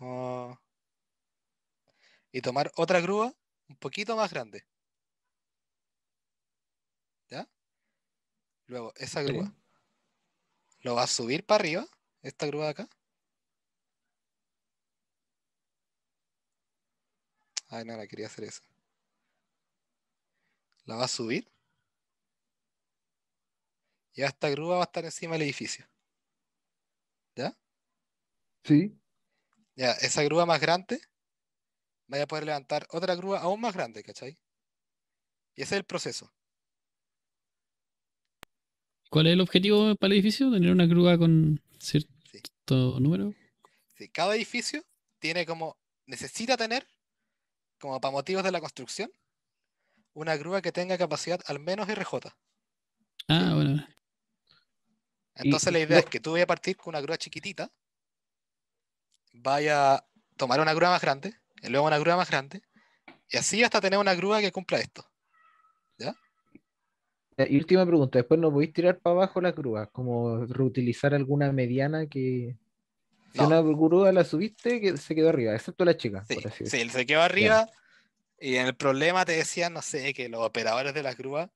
oh, y tomar otra grúa un poquito más grande. ¿Ya? Luego, esa grúa lo va a subir para arriba, esta grúa de acá, Ay, ah, no, quería hacer eso. La va a subir. Y esta grúa va a estar encima del edificio. ¿Ya? Sí. Ya, esa grúa más grande vaya a poder levantar otra grúa aún más grande, ¿cachai? Y ese es el proceso. ¿Cuál es el objetivo para el edificio? ¿Tener una grúa con cierto número? Sí, cada edificio tiene como, necesita tener como para motivos de la construcción, una grúa que tenga capacidad al menos RJ. Ah, bueno. Entonces la idea es que tú vayas a partir con una grúa chiquitita, vaya a tomar una grúa más grande, y luego una grúa más grande, y así hasta tener una grúa que cumpla esto. ¿Ya? Y última pregunta, después no podéis tirar para abajo la grúa, como reutilizar alguna mediana que si la una grúa la subiste, que se quedó arriba, excepto la chica. Sí, se quedó arriba. Y en el problema te decía no sé, que los operadores de las grúas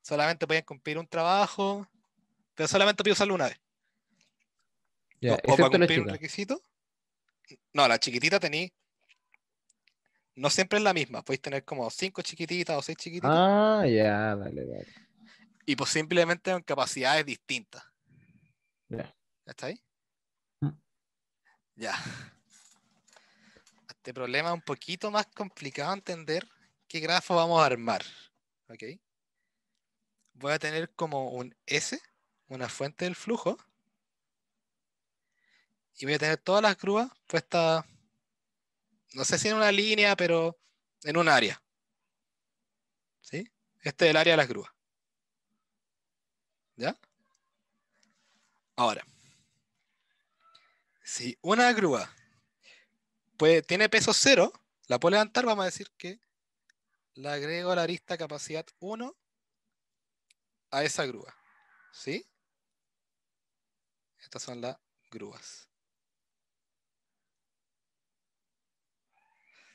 solamente podían cumplir un trabajo, pero solamente podían usarlo una vez. o, para cumplir un requisito. No, la chiquitita tenéis. No siempre es la misma. Podéis tener como cinco chiquititas o seis chiquititas. Ah, ya, dale, dale. Y pues simplemente en capacidades distintas. Ya. ¿Está ahí? Ya. Este problema es un poquito más complicado entender qué grafo vamos a armar. Voy a tener como un S, una fuente del flujo. Y voy a tener todas las grúas puestas, no sé si en una línea, pero en un área. ¿Sí? Este es el área de las grúas. ¿Ya? Ahora, si una grúa pues, tiene peso cero, la puedo levantar, vamos a decir que la agrego a la arista capacidad 1 a esa grúa. ¿Sí? Estas son las grúas.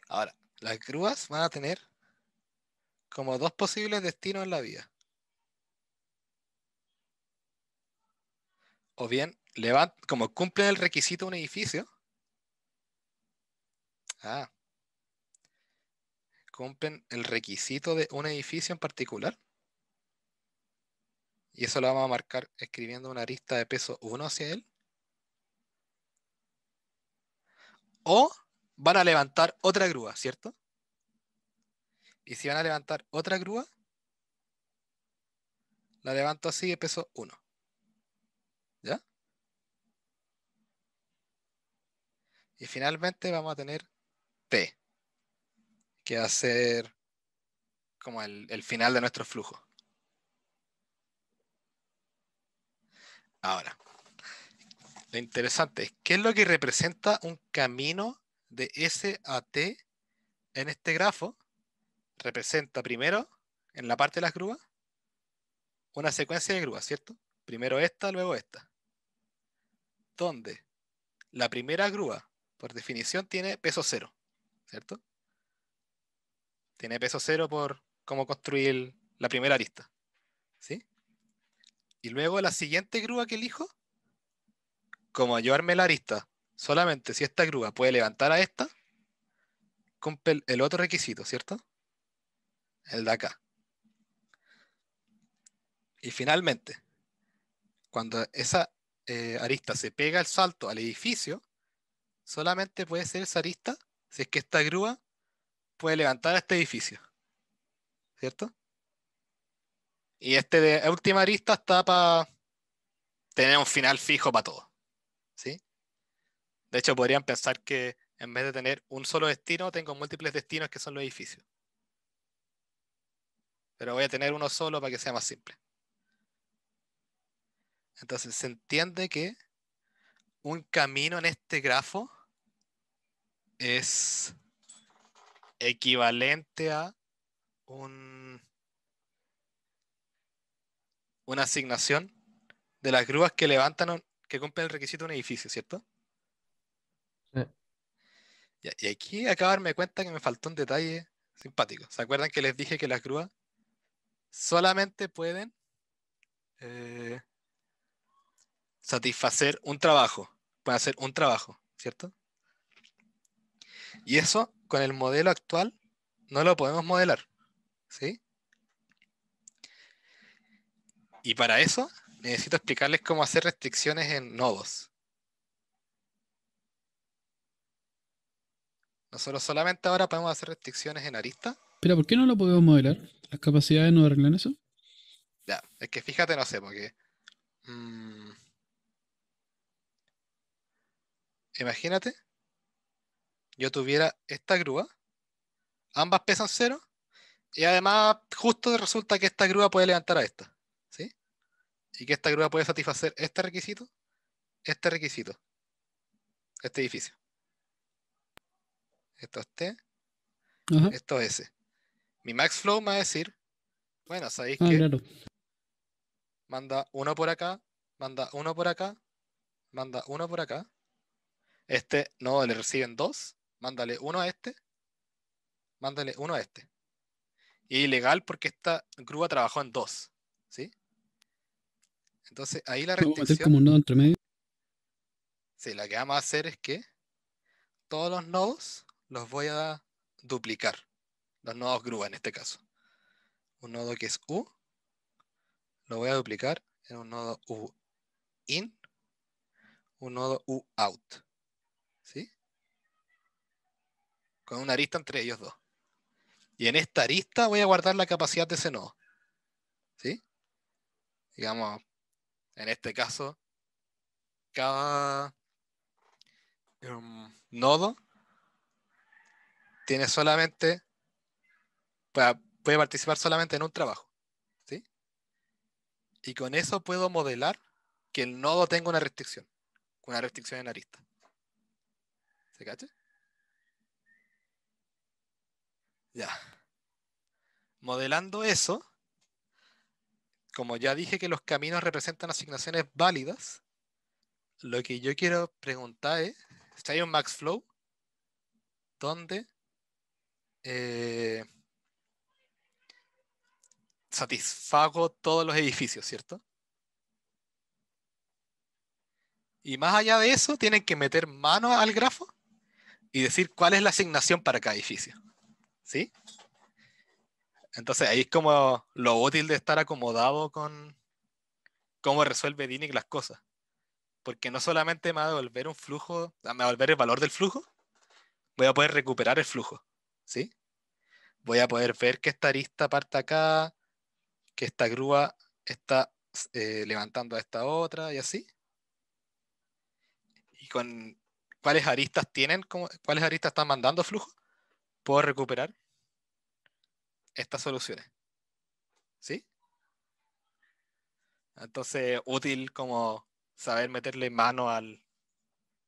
Ahora, las grúas van a tener como dos posibles destinos en la vía. O bien como cumplen el requisito de un edificio, ah, cumplen el requisito de un edificio en particular, y eso lo vamos a marcar escribiendo una arista de peso 1 hacia él, o van a levantar otra grúa, ¿cierto? Y si van a levantar otra grúa, la levanto así de peso 1. ¿Ya? Y finalmente vamos a tener T, que va a ser como el, el final de nuestro flujo. Ahora, lo interesante es qué es lo que representa un camino de S a T en este grafo. Representa primero, en la parte de las grúas, una secuencia de grúas, ¿cierto? Primero esta, luego esta. ¿Dónde? la primera grúa por definición, tiene peso cero, ¿cierto? Tiene peso cero por cómo construir la primera arista, ¿sí? Y luego la siguiente grúa que elijo, como yo arme la arista, solamente si esta grúa puede levantar a esta, cumple el otro requisito, ¿cierto? El de acá. Y finalmente, cuando esa eh, arista se pega el salto al edificio, solamente puede ser arista si es que esta grúa puede levantar a este edificio. ¿Cierto? Y este de última arista está para tener un final fijo para todo. ¿Sí? De hecho, podrían pensar que en vez de tener un solo destino, tengo múltiples destinos que son los edificios. Pero voy a tener uno solo para que sea más simple. Entonces se entiende que un camino en este grafo es equivalente a un, una asignación de las grúas que levantan, que cumplen el requisito de un edificio, ¿cierto? Y, aquí acabo de darme cuenta que me faltó un detalle simpático. ¿Se acuerdan que les dije que las grúas solamente pueden eh, satisfacer un trabajo? Pueden hacer un trabajo, ¿cierto? Y eso con el modelo actual no lo podemos modelar. ¿Sí? Y para eso necesito explicarles cómo hacer restricciones en nodos. Nosotros solamente ahora podemos hacer restricciones en aristas? Pero ¿por qué no lo podemos modelar? ¿Las capacidades no arreglan eso? Ya, es que fíjate, no sé, porque... Mm, imagínate yo tuviera esta grúa, ambas pesan cero, y además justo resulta que esta grúa puede levantar a esta, ¿sí? Y que esta grúa puede satisfacer este requisito, este requisito, este edificio. Esto es T, esto es S. Mi max flow me va a decir, bueno, sabéis ah, que manda uno por acá, manda uno por acá, manda uno por acá. Este no le reciben dos, Mándale uno a este. Mándale uno a este. Y ilegal porque esta grúa trabajó en dos. ¿Sí? Entonces ahí la restricción. como un nodo entre medio? Sí, la que vamos a hacer es que todos los nodos los voy a duplicar. Los nodos grúa en este caso. Un nodo que es U. Lo voy a duplicar en un nodo U in. Un nodo U out. ¿Sí? con una arista entre ellos dos. Y en esta arista voy a guardar la capacidad de ese nodo. ¿Sí? Digamos, en este caso, cada nodo tiene solamente, puede, participar solamente en un trabajo. ¿Sí? Y con eso puedo modelar que el nodo tenga una restricción, una restricción en arista. ¿Se cacha? Ya. Modelando eso, como ya dije que los caminos representan asignaciones válidas, lo que yo quiero preguntar es, si hay un max flow, donde eh, satisfago todos los edificios, ¿cierto? Y más allá de eso, tienen que meter mano al grafo y decir cuál es la asignación para cada edificio. ¿Sí? Entonces ahí es como lo útil de estar acomodado con cómo resuelve Dinic las cosas. Porque no solamente me va a devolver un flujo, me va a devolver el valor del flujo, voy a poder recuperar el flujo. ¿Sí? Voy a poder ver que esta arista parte acá, que esta grúa está eh, levantando a esta otra y así. Y con cuáles aristas tienen, cuáles aristas están mandando flujo puedo recuperar estas soluciones. ¿Sí? Entonces, útil como saber meterle mano al,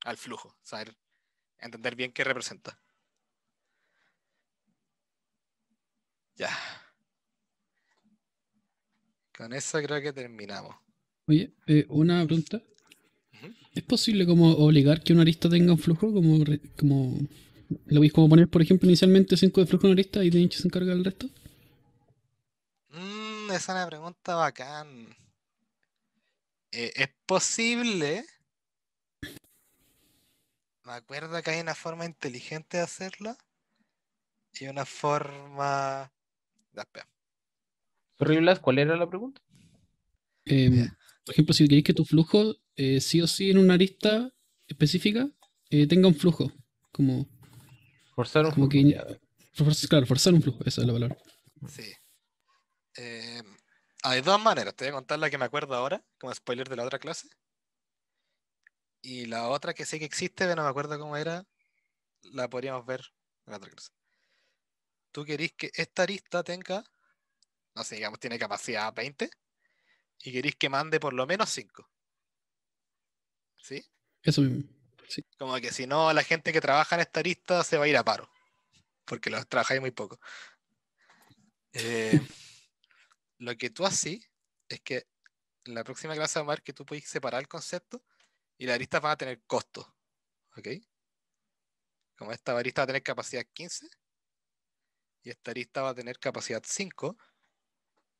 al flujo, saber entender bien qué representa. Ya. Con eso creo que terminamos. Oye, eh, una pregunta. ¿Es posible como obligar que una arista tenga un flujo como, como ¿Lo veis como poner, por ejemplo, inicialmente 5 de flujo en arista y Denichi se encarga del resto? Mm, esa es una pregunta bacán. Eh, es posible. Me acuerdo que hay una forma inteligente de hacerlo y una forma. Horrible, ¿cuál era la pregunta? Em, por ejemplo, si queréis que tu flujo, eh, sí o sí en una arista específica, eh, tenga un flujo, como Forzar un flujo. Que, claro, forzar un flujo, esa es la valor Sí. Eh, hay dos maneras. Te voy a contar la que me acuerdo ahora, como spoiler de la otra clase. Y la otra que sé que existe, pero no me acuerdo cómo era, la podríamos ver en la otra clase. Tú querís que esta arista tenga, no sé, digamos, tiene capacidad 20 y querís que mande por lo menos 5. ¿Sí? Eso mismo. Como que si no, la gente que trabaja en esta arista se va a ir a paro, porque los trabajáis muy poco. Eh, <laughs> lo que tú haces es que en la próxima clase de a que tú puedes separar el concepto y las aristas van a tener costo. ¿Ok? Como esta arista va a tener capacidad 15 y esta arista va a tener capacidad 5,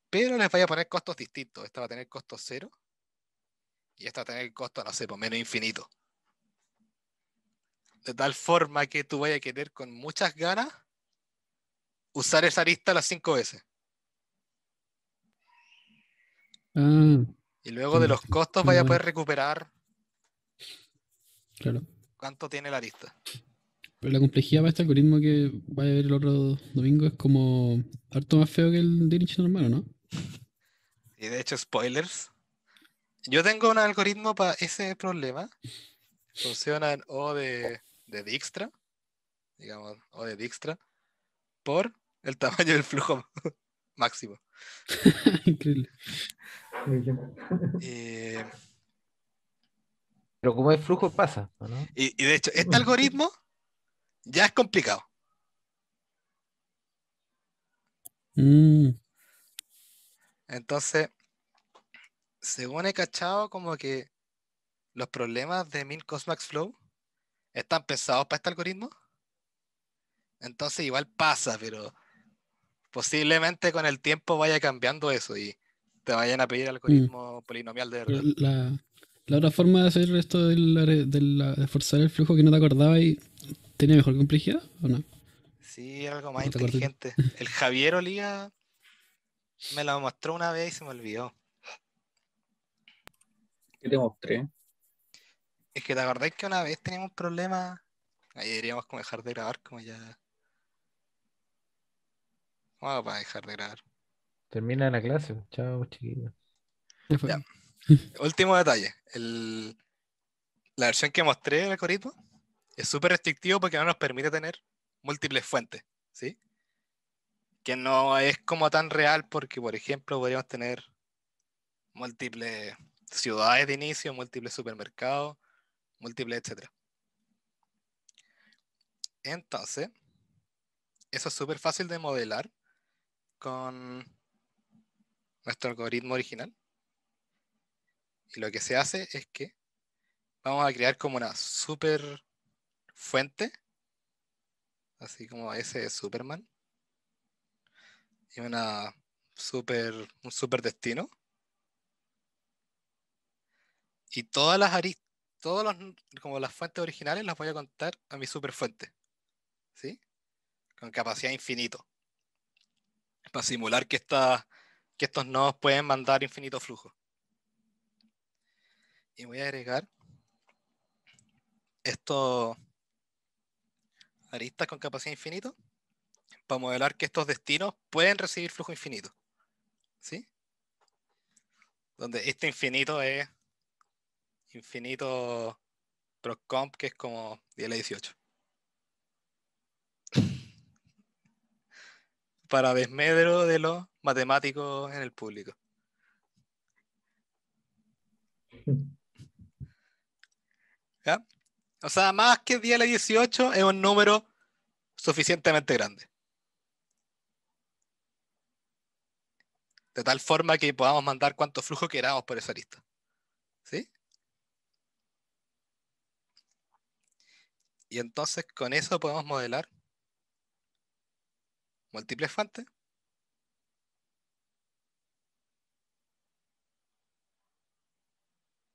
pero les voy a poner costos distintos. Esta va a tener costo 0 y esta va a tener costo, no sé, por pues, menos infinito de tal forma que tú vayas a querer con muchas ganas usar esa arista las 5 veces. Ah, y luego de los costos vaya a poder recuperar claro. cuánto tiene la arista. Pero la complejidad para este algoritmo que vaya a ver el otro domingo es como harto más feo que el Dirich normal, ¿no? Y de hecho, spoilers. Yo tengo un algoritmo para ese problema. Funciona en O de de Dijkstra, digamos, o de Dijkstra, por el tamaño del flujo <laughs> máximo. <laughs> Pero como el flujo pasa, ¿no? y, de hecho, este algoritmo ya es complicado. Mm. Entonces, según he cachado, como que los problemas de Min Cosmax Flow están pensados para este algoritmo. Entonces igual pasa, pero posiblemente con el tiempo vaya cambiando eso y te vayan a pedir algoritmo mm. polinomial de verdad. La, otra forma de hacer esto de forzar el flujo que no te acordabas y tenía mejor complejidad o no? Sí, algo más inteligente. <laughs> El Javier Olía me la mostró una vez y se me olvidó. ¿Qué te mostré? Es que te acordáis que una vez teníamos un problema. Ahí deberíamos como dejar de grabar, como ya. Vamos a dejar de grabar. Termina la clase. Chao, chiquillos. <laughs> Último detalle. La versión que mostré del algoritmo es súper restrictivo porque no nos permite tener múltiples fuentes, ¿sí? Que no es como tan real porque, por ejemplo, podríamos tener múltiples ciudades de inicio, múltiples supermercados, múltiple etc. Entonces, eso es súper fácil de modelar con nuestro algoritmo original. Y lo que se hace es que vamos a crear como una super fuente, así como ese de Superman, y una super, un super destino. Y todas las aristas todos los, como las fuentes originales las voy a contar a mi superfuente. ¿Sí? Con capacidad infinito. Para simular que, esta, que estos nodos pueden mandar infinito flujo. Y voy a agregar estos aristas con capacidad infinito para modelar que estos destinos pueden recibir flujo infinito. ¿Sí? Donde este infinito es Infinito Procomp, que es como la <laughs> 18. Para desmedro de los matemáticos en el público. <laughs> ¿Ya? O sea, más que 10 18 es un número suficientemente grande. De tal forma que podamos mandar cuánto flujo queramos por esa lista. ¿Sí? Y entonces con eso podemos modelar múltiples fuentes.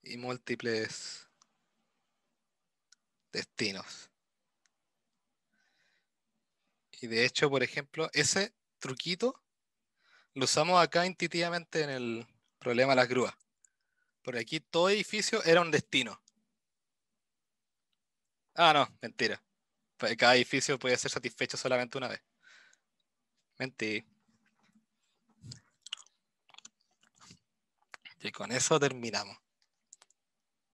Y múltiples destinos. Y de hecho, por ejemplo, ese truquito lo usamos acá intuitivamente en el problema de las grúas. Por aquí todo edificio era un destino. Ah, no, mentira. Pues, cada edificio puede ser satisfecho solamente una vez. Mentí. Y con eso terminamos.